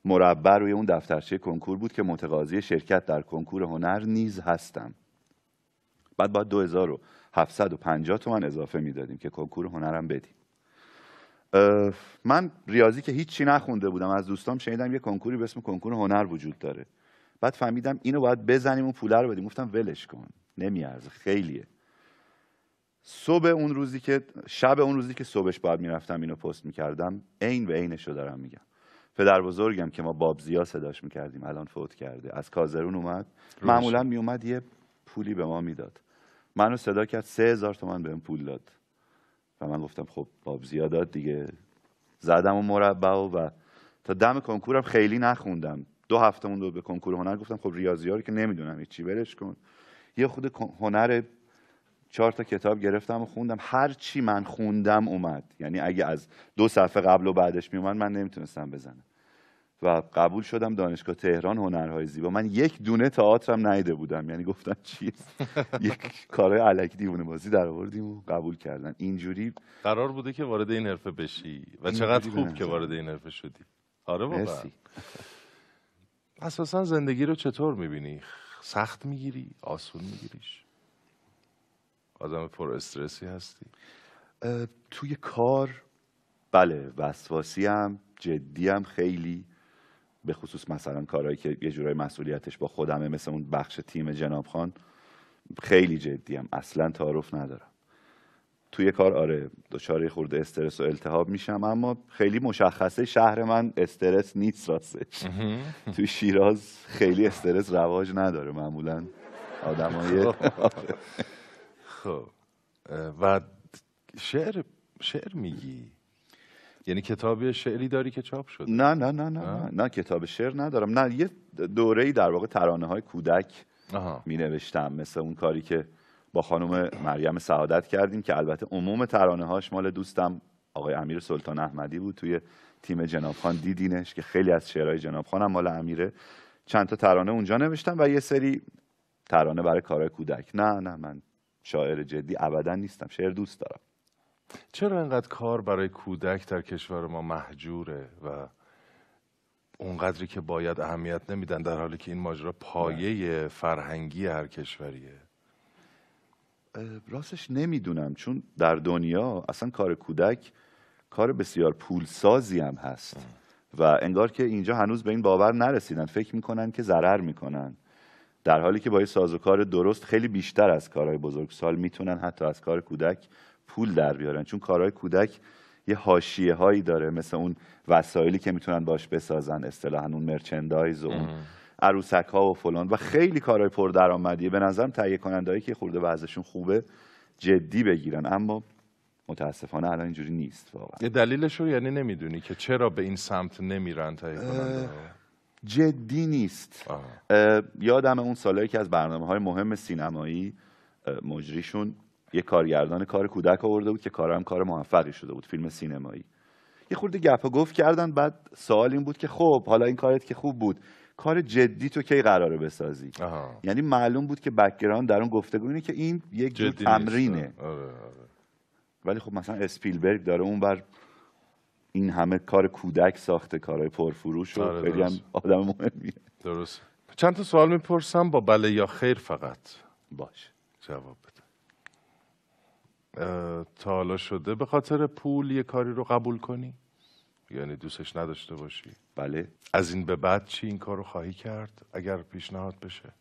مربع روی اون دفترچه کنکور بود که متقاضی شرکت در کنکور هنر نیز هستم بعد باید 2750 تومن اضافه میدادیم که کنکور هنرم بدیم من ریاضی که هیچی نخونده بودم از دوستام شنیدم یه کنکوری به اسم کنکور هنر وجود داره بعد فهمیدم اینو باید بزنیم اون پوله رو بدیم گفتم ولش کن نمیارزه خیلیه صبح اون روزی که شب اون روزی که صبحش باید میرفتم اینو پست میکردم عین به عینش رو دارم میگم پدر بزرگم که ما بابزیا صداش میکردیم الان فوت کرده از کازرون اومد روش. معمولا میومد یه پولی به ما میداد منو صدا کرد سه هزار تومن بهم پول داد و من گفتم خب بابزیا داد دیگه زدم و مربع و, و تا دم کنکورم خیلی نخوندم دو هفته مونده به کنکور هنر گفتم خب ریاضی ها رو که نمیدونم چی برش کن یه خود هنر چهار تا کتاب گرفتم و خوندم هر چی من خوندم اومد یعنی اگه از دو صفحه قبل و بعدش میومد من نمیتونستم بزنم و قبول شدم دانشگاه تهران هنرهای زیبا من یک دونه هم نیده بودم یعنی گفتن چی یک کار علکی دیوونه بازی در آوردیم و قبول کردن اینجوری قرار بوده که وارد این حرفه بشی و چقدر خوب که وارد این حرفه شدی آره بابا اساسا زندگی رو چطور میبینی سخت میگیری آسون میگیریش آدم پر استرسی هستی توی کار بله وسواسی هم جدی هم خیلی به خصوص مثلا کارهایی که یه جورای مسئولیتش با خودمه مثل اون بخش تیم جناب خان خیلی جدیم اصلا تعارف ندارم توی کار آره دچار خورده استرس و التهاب میشم اما خیلی مشخصه شهر من استرس نیست راستش توی شیراز خیلی استرس رواج نداره معمولا آدمای خب, خب. و شعر شعر میگی یعنی کتاب شعری داری که چاپ شد نه نه نه نه نه, نه کتاب شعر ندارم نه یه دوره ای در واقع ترانه های کودک می نوشتم مثل اون کاری که با خانم مریم سعادت کردیم که البته عموم ترانه هاش مال دوستم آقای امیر سلطان احمدی بود توی تیم جناب خان دیدینش که خیلی از شعرهای جناب خان هم مال امیره چند تا ترانه اونجا نوشتم و یه سری ترانه برای کارهای کودک نه نه من شاعر جدی ابدا نیستم شعر دوست دارم چرا اینقدر کار برای کودک در کشور ما محجوره و اونقدری که باید اهمیت نمیدن در حالی که این ماجرا پایه فرهنگی هر کشوریه راستش نمیدونم چون در دنیا اصلا کار کودک کار بسیار پولسازی هم هست و انگار که اینجا هنوز به این باور نرسیدن فکر میکنن که ضرر میکنن در حالی که با یه سازوکار درست خیلی بیشتر از کارهای بزرگسال میتونن حتی از کار کودک پول در بیارن چون کارهای کودک یه حاشیه هایی داره مثل اون وسایلی که میتونن باش بسازن اصطلاحا اون مرچندایز و اون عروسک ها و فلان و خیلی کارهای پردرآمدیه به نظرم تهیه کنندهایی که خورده وضعشون خوبه جدی بگیرن اما متاسفانه الان اینجوری نیست واقعا دلیلش رو یعنی نمیدونی که چرا به این سمت نمیرن تهیه کننده جدی نیست یادم اون سالایی که از برنامه های مهم سینمایی مجریشون یه کارگردان کار کودک آورده بود که کارم کار موفقی شده بود فیلم سینمایی یه خورده گپ و گفت کردن بعد سوال این بود که خب حالا این کارت که خوب بود کار جدی تو کی قراره بسازی یعنی معلوم بود که بکگراند در اون گفتگو اینه که این یک جور تمرینه آره، آره. ولی خب مثلا اسپیلبرگ داره اون بر این همه کار کودک ساخته کارهای پرفروش و آره، خیلی هم آدم مهمیه درست چند تا سوال میپرسم با بله یا خیر فقط باش جواب تا حالا شده به خاطر پول یه کاری رو قبول کنی یعنی دوستش نداشته باشی بله از این به بعد چی این کار رو خواهی کرد اگر پیشنهاد بشه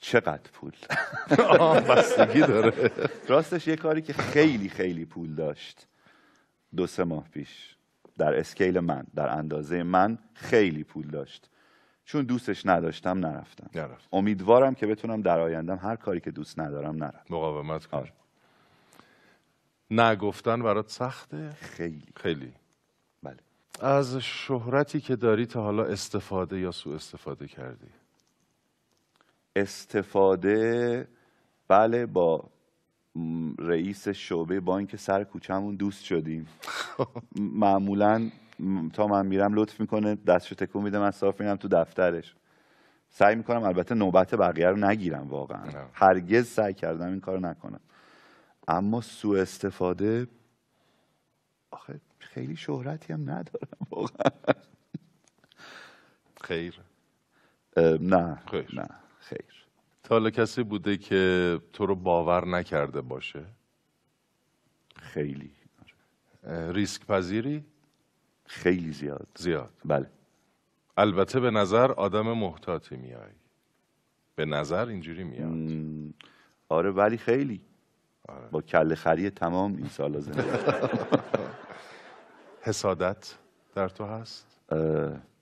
چقدر پول بستگی داره راستش یه کاری که خیلی خیلی پول داشت دو سه ماه پیش در اسکیل من در اندازه من خیلی پول داشت چون دوستش نداشتم نرفتم نرفت. امیدوارم که بتونم در آیندم هر کاری که دوست ندارم نرم مقاومت کن آره. نگفتن برات سخته خیلی خیلی بله از شهرتی که داری تا حالا استفاده یا سوء استفاده کردی استفاده بله با رئیس شعبه اینکه سر کوچمون دوست شدیم معمولا تا من میرم لطف میکنه دستشو تکون میده من صاف میرم تو دفترش سعی میکنم البته نوبت بقیه رو نگیرم واقعا هرگز سعی کردم این کار نکنم اما سوء استفاده آخه خیلی شهرتی هم ندارم واقعا خیر نه خیر. نه خیر تا حالا کسی بوده که تو رو باور نکرده باشه خیلی ریسک پذیری خیلی زیاد زیاد بله البته به نظر آدم محتاطی میای به نظر اینجوری میاد آره ولی خیلی آره. با کل خری تمام این سالا زندگی حسادت در تو هست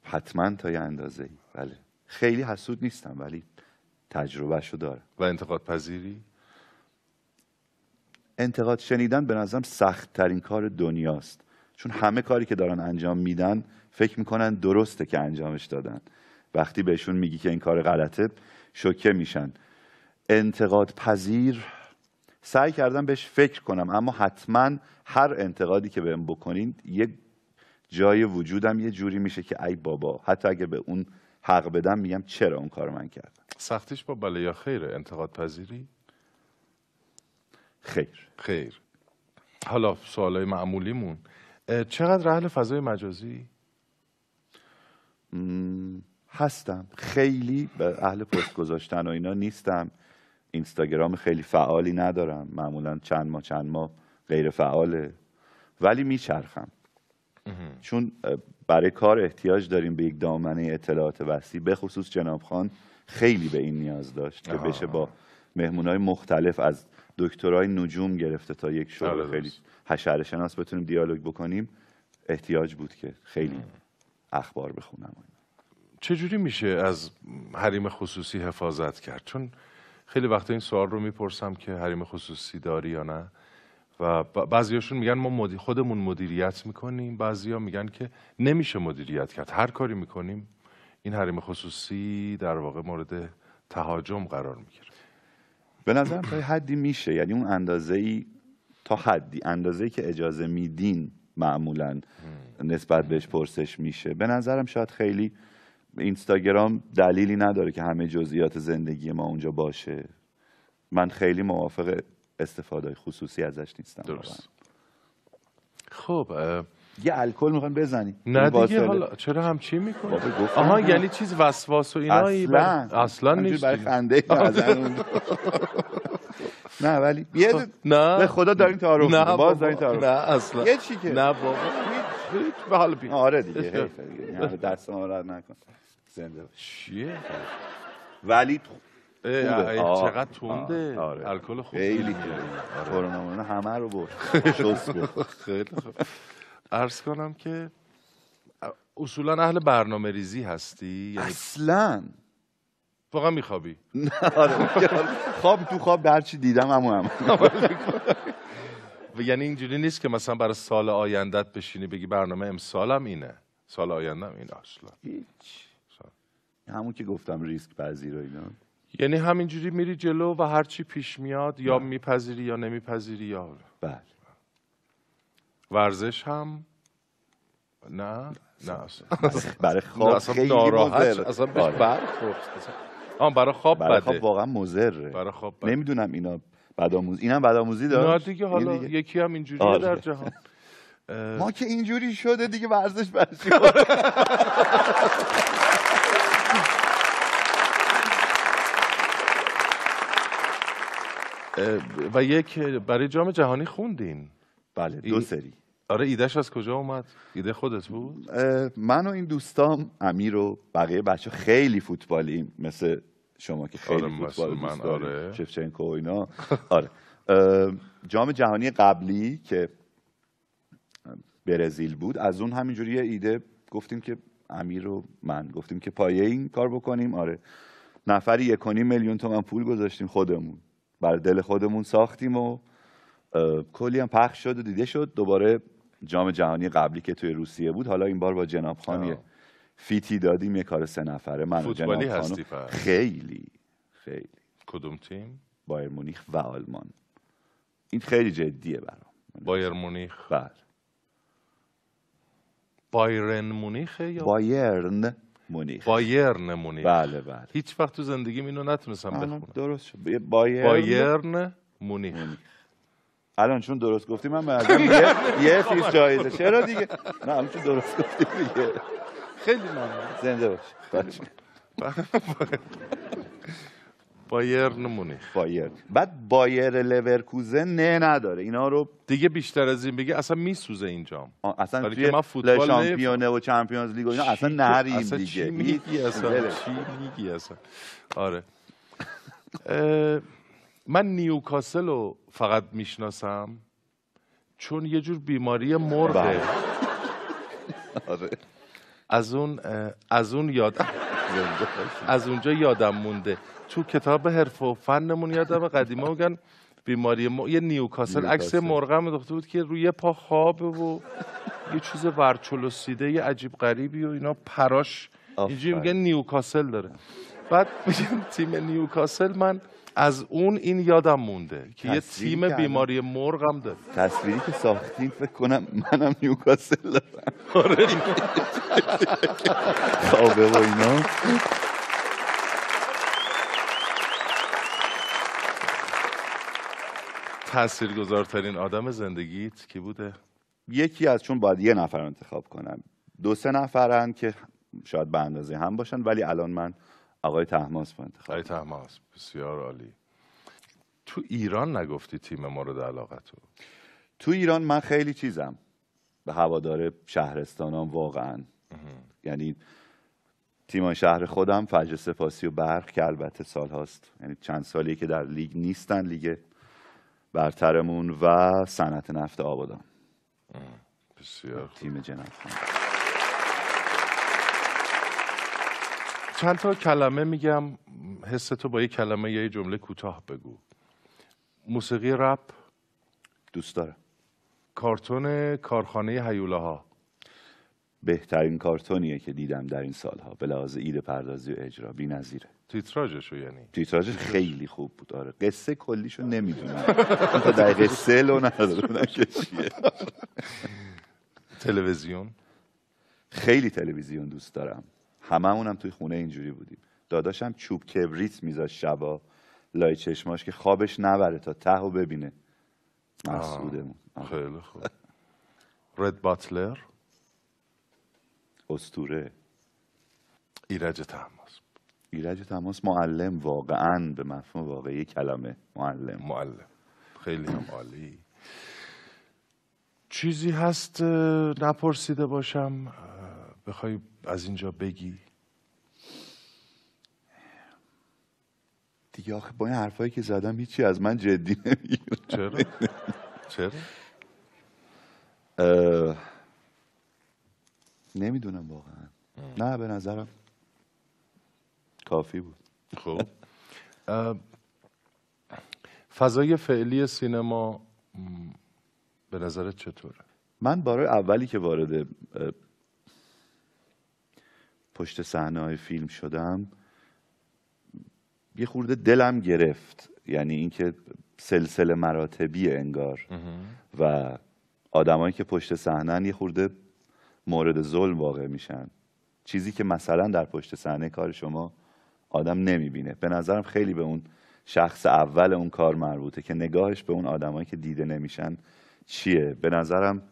حتما تا یه اندازه ای بله خیلی حسود نیستم ولی شو داره. و انتقاد پذیری انتقاد شنیدن به نظرم سخت ترین کار دنیاست چون همه کاری که دارن انجام میدن فکر میکنن درسته که انجامش دادن وقتی بهشون میگی که این کار غلطه شوکه میشن انتقاد پذیر سعی کردم بهش فکر کنم اما حتما هر انتقادی که بهم بکنین یه جای وجودم یه جوری میشه که ای بابا حتی اگه به اون حق بدم میگم چرا اون کار من کردم سختیش با بله یا خیر انتقاد پذیری خیر خیر حالا سوالای معمولیمون چقدر اهل فضای مجازی هستم خیلی به اهل پست گذاشتن و اینا نیستم اینستاگرام خیلی فعالی ندارم معمولا چند ماه چند ماه غیر فعاله ولی میچرخم چون برای کار احتیاج داریم به یک دامنه اطلاعات وسیع به خصوص جناب خان خیلی به این نیاز داشت که بشه با مهمونای مختلف از دکترای نجوم گرفته تا یک شغل آره، خیلی حشره بتونیم دیالوگ بکنیم احتیاج بود که خیلی اخبار بخونم چجوری میشه از حریم خصوصی حفاظت کرد چون خیلی وقتا این سوال رو میپرسم که حریم خصوصی داری یا نه و بعضیاشون میگن ما خودمون مدیریت میکنیم بعضیا میگن که نمیشه مدیریت کرد هر کاری میکنیم این حریم خصوصی در واقع مورد تهاجم قرار میگیره به نظرم تا حدی میشه یعنی اون اندازه ای تا حدی اندازه ای که اجازه میدین معمولا نسبت بهش پرسش میشه به نظرم شاید خیلی اینستاگرام دلیلی نداره که همه جزئیات زندگی ما اونجا باشه من خیلی موافق استفاده خصوصی ازش نیستم خوب یه الکل میخوایم بزنیم نه یعنی دیگه حالا چرا هم چی خب، میکنی آها یعنی چیز وسواس و اینایی اصلا بله. اصلا نیست برای خنده نه ولی یه خب، نه به خدا داریم تعارف نه باز داریم تعارف نه اصلا یه چی که نه بابا به حال بیا آره دیگه حیف دیگه درس ما رد نکن زنده باش چیه ولی چقدر تونده آره. الکل خوب خیلی آره. کرونا همه رو برد شست خیلی خوب ارز کنم که اصولا اهل برنامه ریزی هستی یعنی اصلا واقعا میخوابی آره، خواب تو خواب چی دیدم همون هم و یعنی اینجوری نیست که مثلا برای سال آیندت بشینی بگی برنامه امسالم اینه سال آینده اینه اصلا همون که گفتم ریسک پذیر و اینا یعنی همینجوری میری جلو و هرچی پیش میاد یا بله. میپذیری یا نمیپذیری یا بله ورزش هم نه نه اصلا برای خواب اصلا خیلی مضر اصلا آن آره. برای خواب بده برای خواب واقعا مضره برای خواب بده. نمیدونم اینا هم اینم آموزی داشت نه دیگه حالا یکی هم اینجوریه در آره. جهان ما که اینجوری شده دیگه ورزش برشی و یک برای جام جهانی خوندین بله دو سری آره ایدهش از کجا اومد؟ ایده خودت بود؟ من و این دوستام امیر و بقیه بچه خیلی فوتبالیم مثل شما که خیلی آره فوتبال من آره. و اینا آره جام جهانی قبلی که برزیل بود از اون همینجوری یه ایده گفتیم که امیر و من گفتیم که پایه این کار بکنیم آره نفری یکونی میلیون تومن پول گذاشتیم خودمون بر دل خودمون ساختیم و کلی هم پخش شد و دیده شد دوباره جام جهانی قبلی که توی روسیه بود حالا این بار با جناب خانی فیتی دادیم یه کار سه نفره من هستی خیلی خیلی کدوم تیم بایر مونیخ و آلمان این خیلی جدیه برام بایر مونیخ بله بایرن مونیخ یا بایرن مونیخ بایرن مونیخ بله بله هیچ وقت تو زندگی اینو نتونستم بخونم درست شد بایرن, مونیخ. الان چون درست گفتی من بعدم یه یه جایزه چرا دیگه نه الان چون درست گفتی دیگه خیلی ممنون زنده باش بایر مونیخ بایر بعد بایر لورکوزن نه نداره اینا رو دیگه بیشتر از این بگی اصلا میسوزه اینجا اصلا توی من فوتبال شامپیونه و چمپیونز لیگ و اینا اصلا نریم اصلا دیگه چی میگی اصلا چی میگی اصلا آره من نیوکاسل رو فقط میشناسم چون یه جور بیماری مرغه بله. آره. از اون از اون یادم از اونجا یادم مونده تو کتاب حرف و فنمون یادم قدیما میگن بیماری یه نیوکاسل عکس مرغم دخته بود که روی پا خوابه و یه چیز سیده یه عجیب غریبی و اینا پراش اینجوری میگن نیوکاسل داره بعد میگم تیم نیوکاسل من از اون این یادم مونده که یه تیم بیماری مرغ هم داره تصویری که ساختیم فکر کنم منم نیوکاسل دارم آره. خوابه و اینا تاثیرگذارترین آدم زندگیت کی بوده یکی از چون باید یه نفر انتخاب کنم دو سه نفرن که شاید به اندازه هم باشن ولی الان من آقای تحماس بود. آقای تحماس بسیار عالی تو ایران نگفتی تیم مورد علاقتو تو ایران من خیلی چیزم به هواداره شهرستانم واقعا یعنی تیم شهر خودم فجر سپاسی و برق که البته سال هاست یعنی چند سالیه که در لیگ نیستن لیگ برترمون و صنعت نفت آبادان بسیار تیم جناب چند تا کلمه میگم حس تو با یه کلمه یا یه جمله کوتاه بگو موسیقی رپ دوست دارم کارتون کارخانه ها بهترین کارتونیه که دیدم در این سالها به لحاظ ایده پردازی و اجرا نظیره تیتراجشو یعنی تیتراجش خیلی خوب بود آره قصه کلیشو نمیدونم در قصه لو لو چیه؟ تلویزیون خیلی تلویزیون دوست دارم هممون هم توی خونه اینجوری بودیم داداشم چوب کبریت میذاشت شبا لای چشماش که خوابش نبره تا ته و ببینه مسعودمون خیلی خوب رد باتلر استوره ایرج تماس ایرج تماس معلم واقعا به مفهوم واقعی کلمه معلم معلم خیلی هم عالی چیزی هست نپرسیده باشم بخوای از اینجا بگی دیگه آخه با این حرفایی که زدم هیچی از من جدی نمیگیره چرا؟ چرا؟ نمیدونم واقعا نه به نظرم کافی بود خب فضای فعلی سینما به نظرت چطوره؟ من برای اولی که وارد پشت صحنه فیلم شدم یه خورده دلم گرفت یعنی اینکه سلسله مراتبی انگار و آدمایی که پشت صحنه یه خورده مورد ظلم واقع میشن چیزی که مثلا در پشت صحنه کار شما آدم نمیبینه به نظرم خیلی به اون شخص اول اون کار مربوطه که نگاهش به اون آدمایی که دیده نمیشن چیه به نظرم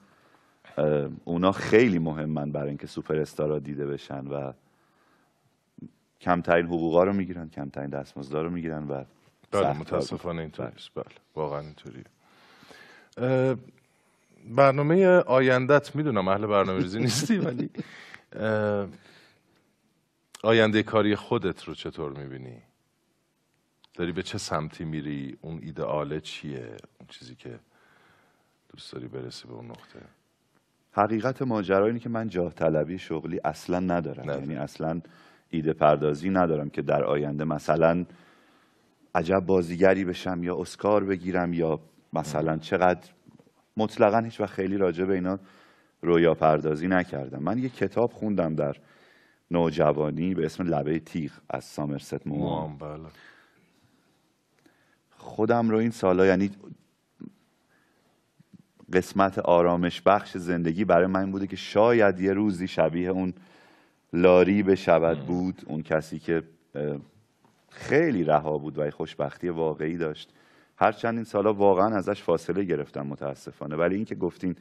اونا خیلی مهمن برای اینکه سوپر استارا دیده بشن و کمترین حقوقا رو میگیرن کمترین دستمزدا رو میگیرن و بله متاسفانه اینطوری بله واقعا اینطوری برنامه آیندت میدونم اهل برنامه ریزی نیستی ولی آینده کاری خودت رو چطور میبینی؟ داری به چه سمتی میری؟ اون ایدئاله چیه؟ اون چیزی که دوست داری برسی به اون نقطه؟ حقیقت ماجرا اینه که من جاه طلبی شغلی اصلا ندارم یعنی اصلا ایده پردازی ندارم که در آینده مثلا عجب بازیگری بشم یا اسکار بگیرم یا مثلا چقدر مطلقا هیچ و خیلی راجع به اینا رویا پردازی نکردم من یه کتاب خوندم در نوجوانی به اسم لبه تیغ از سامرست موام بله. خودم رو این سالا یعنی قسمت آرامش بخش زندگی برای من بوده که شاید یه روزی شبیه اون لاری شود بود اون کسی که خیلی رها بود و خوشبختی واقعی داشت هر چند این سالا واقعا ازش فاصله گرفتم متاسفانه ولی اینکه گفتین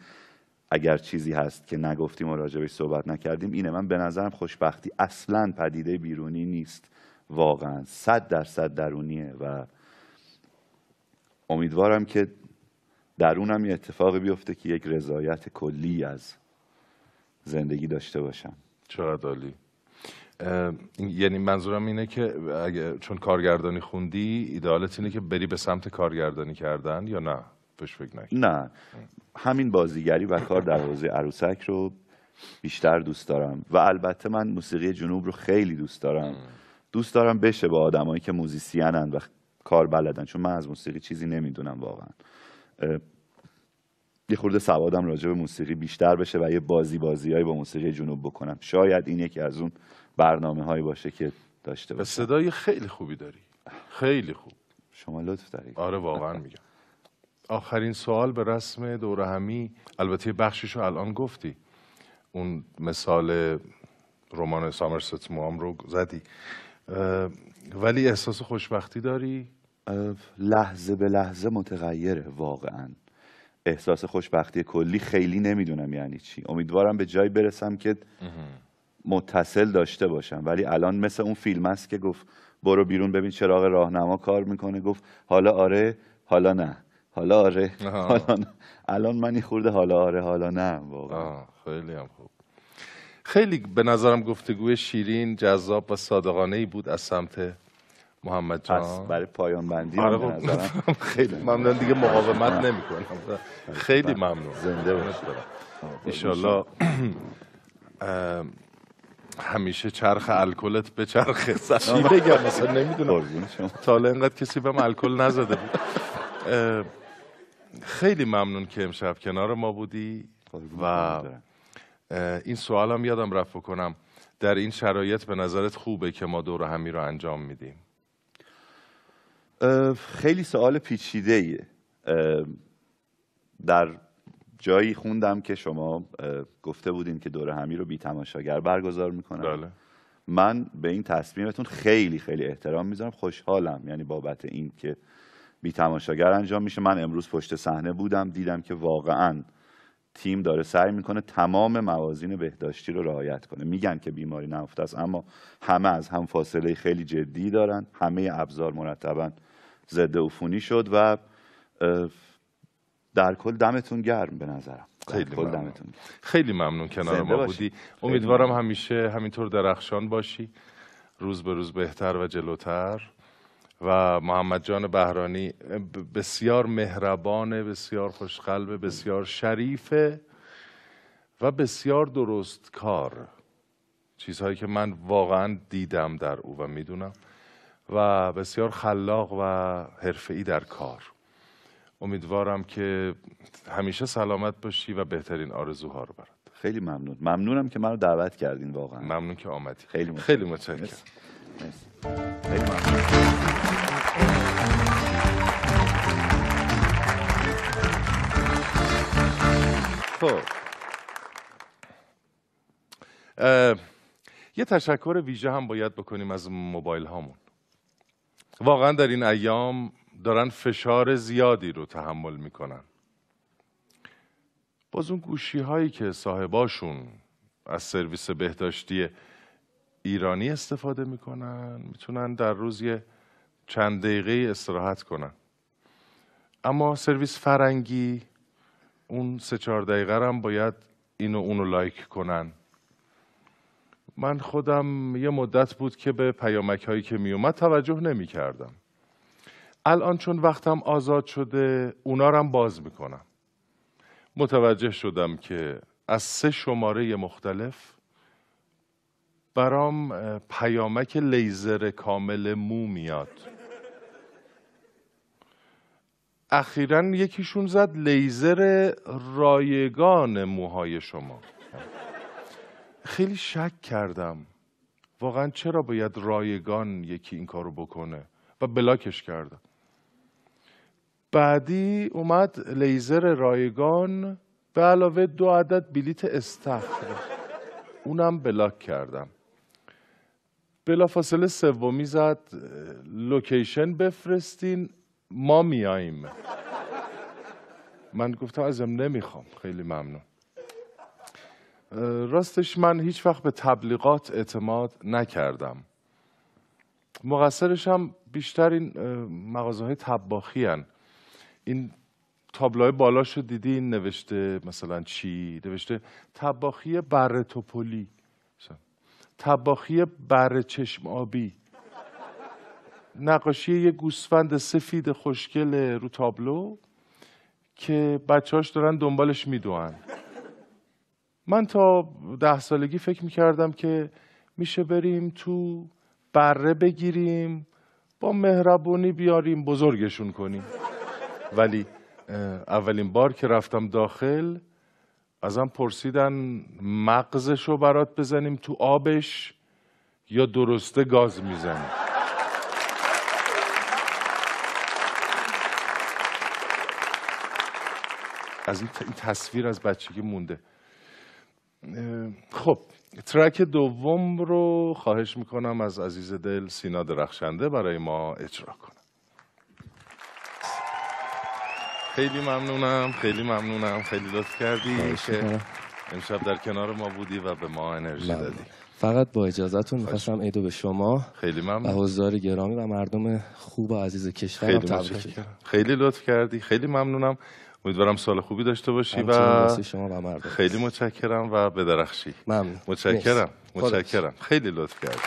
اگر چیزی هست که نگفتیم و راجبش صحبت نکردیم اینه من به نظرم خوشبختی اصلا پدیده بیرونی نیست واقعا صد درصد درونیه و امیدوارم که در اونم یه اتفاقی بیفته که یک رضایت کلی از زندگی داشته باشم چقدر عالی یعنی منظورم اینه که اگه چون کارگردانی خوندی ایدالت اینه که بری به سمت کارگردانی کردن یا نه بهش فکر نکن نه همین بازیگری و کار در حوزه عروسک رو بیشتر دوست دارم و البته من موسیقی جنوب رو خیلی دوست دارم دوست دارم بشه با آدمایی که موزیسینن و کار بلدن چون من از موسیقی چیزی نمیدونم واقعا یه خورده سوادم راجع به موسیقی بیشتر بشه و یه بازی بازیایی با موسیقی جنوب بکنم شاید این یکی از اون برنامه هایی باشه که داشته باشه صدای خیلی خوبی داری خیلی خوب شما لطف داری آره واقعا میگم آخرین سوال به رسم دوره همی البته بخشش رو الان گفتی اون مثال رمان سامرست موام رو زدی ولی احساس خوشبختی داری لحظه به لحظه متغیره واقعا احساس خوشبختی کلی خیلی نمیدونم یعنی چی امیدوارم به جای برسم که متصل داشته باشم ولی الان مثل اون فیلم است که گفت برو بیرون ببین چراغ راهنما کار میکنه گفت حالا آره حالا نه حالا آره حالا نه. الان منی خورده حالا آره حالا نه واقعا خیلی هم خوب خیلی به نظرم گفتگوی شیرین جذاب و صادقانه ای بود از سمت محمد جان پس برای پایان بندی آره خب. خیلی ممنون دیگه مقاومت نمیکنم خیلی بله. ممنون زنده باش ایشالله خب، همیشه چرخ الکلت به چرخ چی بگم مثلا نمیدونم تا حالا اینقدر کسی بهم الکل نزده بود خیلی ممنون که امشب کنار ما بودی و این سوالم یادم رفت بکنم در این شرایط به نظرت خوبه که ما دور همی رو انجام میدیم خیلی سوال پیچیده ایه. در جایی خوندم که شما گفته بودین که دوره همی رو بی تماشاگر برگزار میکنم بله. من به این تصمیمتون خیلی خیلی احترام میذارم خوشحالم یعنی بابت این که بی تماشاگر انجام میشه من امروز پشت صحنه بودم دیدم که واقعا تیم داره سعی میکنه تمام موازین بهداشتی رو رعایت کنه میگن که بیماری نفته است اما همه از هم فاصله خیلی جدی دارن همه ابزار مرتبا ضد عفونی شد و در کل دمتون گرم به نظرم خیلی ممنون. دمتون. خیلی ممنون کنار ما بودی امیدوارم همیشه همینطور درخشان باشی روز به روز بهتر و جلوتر و محمد جان بهرانی بسیار مهربانه بسیار خوشقلبه بسیار شریفه و بسیار درست کار چیزهایی که من واقعا دیدم در او و میدونم و بسیار خلاق و حرفه‌ای در کار امیدوارم که همیشه سلامت باشی و بهترین آرزوها رو برات خیلی ممنون ممنونم که منو دعوت کردین واقعا ممنون که آمدی خیلی متشکرم خیلی متشکرم خب. یه تشکر ویژه هم باید بکنیم از موبایل هامون واقعا در این ایام دارن فشار زیادی رو تحمل میکنن باز اون گوشی هایی که صاحباشون از سرویس بهداشتی ایرانی استفاده میکنن میتونن در روز یه چند دقیقه استراحت کنن اما سرویس فرنگی اون سه چهار دقیقه هم باید اینو اونو لایک کنن من خودم یه مدت بود که به پیامک هایی که می توجه نمی کردم. الان چون وقتم آزاد شده اونا رو باز میکنم متوجه شدم که از سه شماره مختلف برام پیامک لیزر کامل مو میاد اخیرا یکیشون زد لیزر رایگان موهای شما خیلی شک کردم واقعا چرا باید رایگان یکی این کارو بکنه و بلاکش کردم بعدی اومد لیزر رایگان به علاوه دو عدد بلیت استخر اونم بلاک کردم بلافاصله سومی زد لوکیشن بفرستین ما میاییم من گفتم ازم نمیخوام خیلی ممنون راستش من هیچ وقت به تبلیغات اعتماد نکردم مقصرش هم بیشتر این مغازه های تباخی این تابلوهای بالاش رو دیدین نوشته مثلا چی؟ نوشته تباخی بر توپولی تباخی بر چشم آبی نقاشی یه گوسفند سفید خوشگل رو تابلو که بچه‌هاش دارن دنبالش میدوئن من تا ده سالگی فکر میکردم که میشه بریم تو بره بگیریم با مهربونی بیاریم بزرگشون کنیم ولی اولین بار که رفتم داخل ازم پرسیدن مغزش رو برات بزنیم تو آبش یا درسته گاز میزنیم از این تصویر از بچگی مونده خب ترک دوم رو خواهش میکنم از عزیز دل سینا درخشنده برای ما اجرا کنه خیلی ممنونم خیلی ممنونم خیلی لطف کردی که امشب در کنار ما بودی و به ما انرژی ممنون. دادی فقط با اجازهتون میخواستم ایدو به شما خیلی ممنون و حضار گرامی و مردم خوب و عزیز کشورم خیلی خیلی لطف کردی خیلی ممنونم امیدوارم سال خوبی داشته باشی و خیلی متشکرم و بدرخشی ممنون متشکرم متشکرم خیلی لطف کرد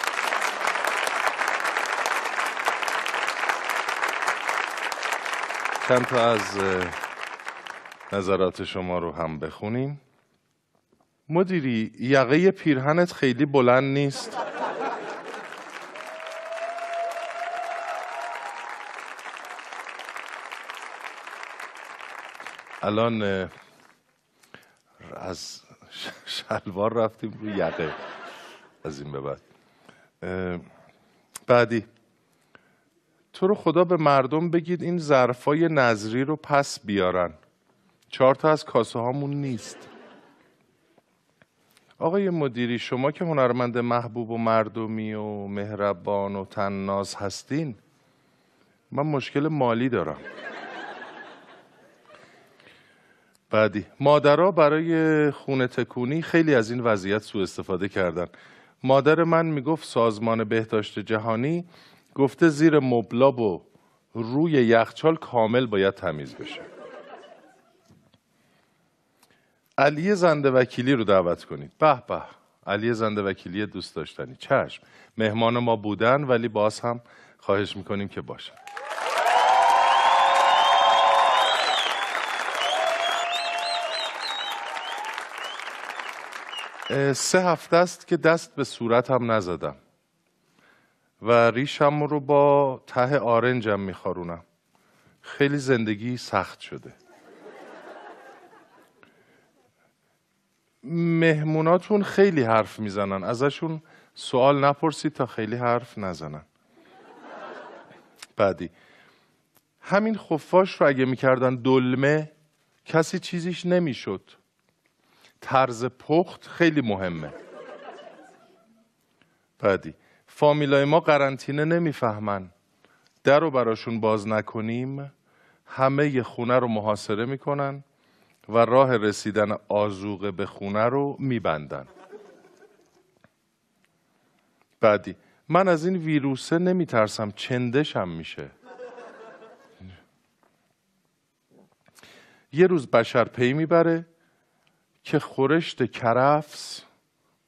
چند از نظرات شما رو هم بخونیم مدیری یقه پیرهنت خیلی بلند نیست الان از شلوار رفتیم روی یقه از این به بعد بعدی تو رو خدا به مردم بگید این ظرفای نظری رو پس بیارن چهار تا از کاسه هامون نیست آقای مدیری شما که هنرمند محبوب و مردمی و مهربان و تناز هستین من مشکل مالی دارم بعدی مادرها برای خونه تکونی خیلی از این وضعیت سوء استفاده کردن مادر من میگفت سازمان بهداشت جهانی گفته زیر مبلاب و روی یخچال کامل باید تمیز بشه علی زنده وکیلی رو دعوت کنید به به علی زنده وکیلی دوست داشتنی چشم مهمان ما بودن ولی باز هم خواهش میکنیم که باشن سه هفته است که دست به صورتم نزدم و ریشم رو با ته آرنجم میخارونم خیلی زندگی سخت شده مهموناتون خیلی حرف میزنن ازشون سوال نپرسید تا خیلی حرف نزنن بعدی همین خفاش رو اگه میکردن دلمه کسی چیزیش نمیشد طرز پخت خیلی مهمه بعدی فامیلای ما قرنطینه نمیفهمن در رو براشون باز نکنیم همه خونه رو محاصره میکنن و راه رسیدن آزوقه به خونه رو میبندن بعدی من از این ویروسه نمیترسم چندشم میشه یه روز بشر پی میبره که خورشت کرفس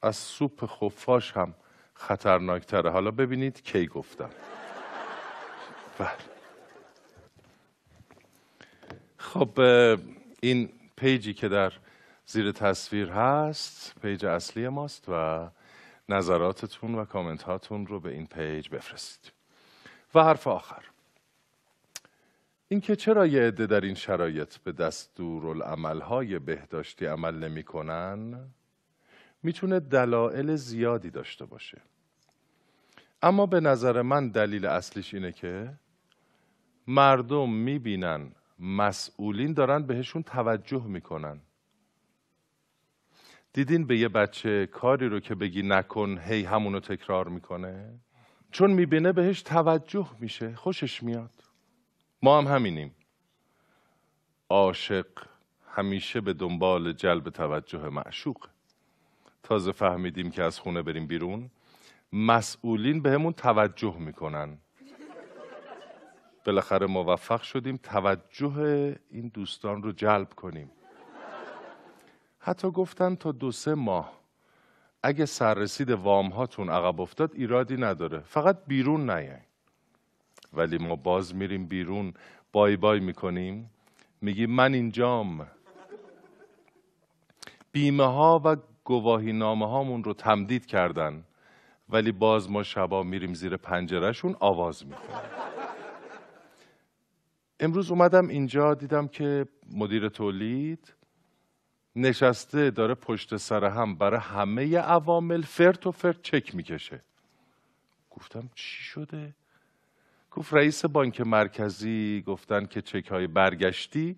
از سوپ خفاش هم خطرناکتره حالا ببینید کی گفتم بله. خب این پیجی که در زیر تصویر هست پیج اصلی ماست و نظراتتون و کامنت هاتون رو به این پیج بفرستید و حرف آخر اینکه چرا یه عده در این شرایط به دستورالعملهای بهداشتی عمل نمیکنن میتونه دلایل زیادی داشته باشه اما به نظر من دلیل اصلیش اینه که مردم میبینن مسئولین دارن بهشون توجه میکنن دیدین به یه بچه کاری رو که بگی نکن هی همونو تکرار میکنه چون میبینه بهش توجه میشه خوشش میاد ما هم همینیم عاشق همیشه به دنبال جلب توجه معشوق تازه فهمیدیم که از خونه بریم بیرون مسئولین به همون توجه میکنن بالاخره موفق شدیم توجه این دوستان رو جلب کنیم حتی گفتن تا دو سه ماه اگه سررسید وام هاتون عقب افتاد ایرادی نداره فقط بیرون نیاین ولی ما باز میریم بیرون بای بای میکنیم میگی من اینجام بیمه ها و گواهی نامه هامون رو تمدید کردن ولی باز ما شبا میریم زیر پنجره پنجرهشون آواز میکنیم امروز اومدم اینجا دیدم که مدیر تولید نشسته داره پشت سر هم برای همه عوامل فرت و فرت چک میکشه گفتم چی شده گفت رئیس بانک مرکزی گفتن که چک های برگشتی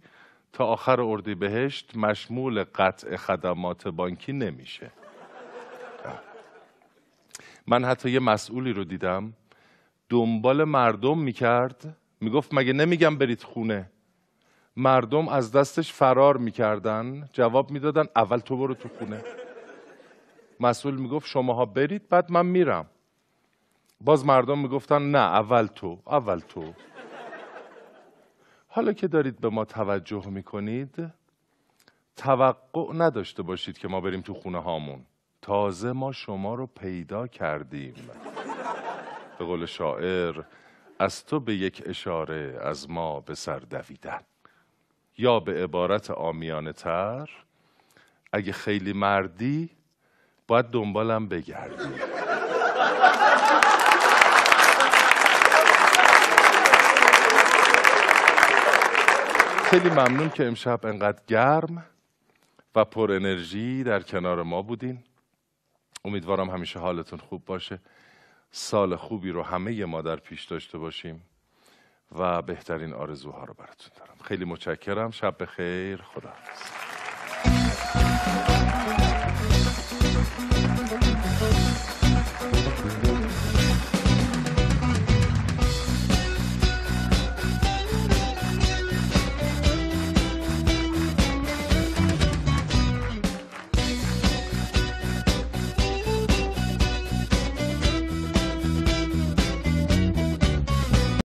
تا آخر اردیبهشت مشمول قطع خدمات بانکی نمیشه من حتی یه مسئولی رو دیدم دنبال مردم میکرد میگفت مگه نمیگم برید خونه مردم از دستش فرار میکردن جواب میدادن اول تو برو تو خونه مسئول میگفت شماها برید بعد من میرم باز مردم میگفتن نه اول تو اول تو حالا که دارید به ما توجه میکنید توقع نداشته باشید که ما بریم تو خونه هامون تازه ما شما رو پیدا کردیم به قول شاعر از تو به یک اشاره از ما به سر دویدن یا به عبارت آمیانه تر اگه خیلی مردی باید دنبالم بگردی خیلی ممنون که امشب انقدر گرم و پر انرژی در کنار ما بودین امیدوارم همیشه حالتون خوب باشه سال خوبی رو همه ما در پیش داشته باشیم و بهترین آرزوها رو براتون دارم خیلی متشکرم شب بخیر خدا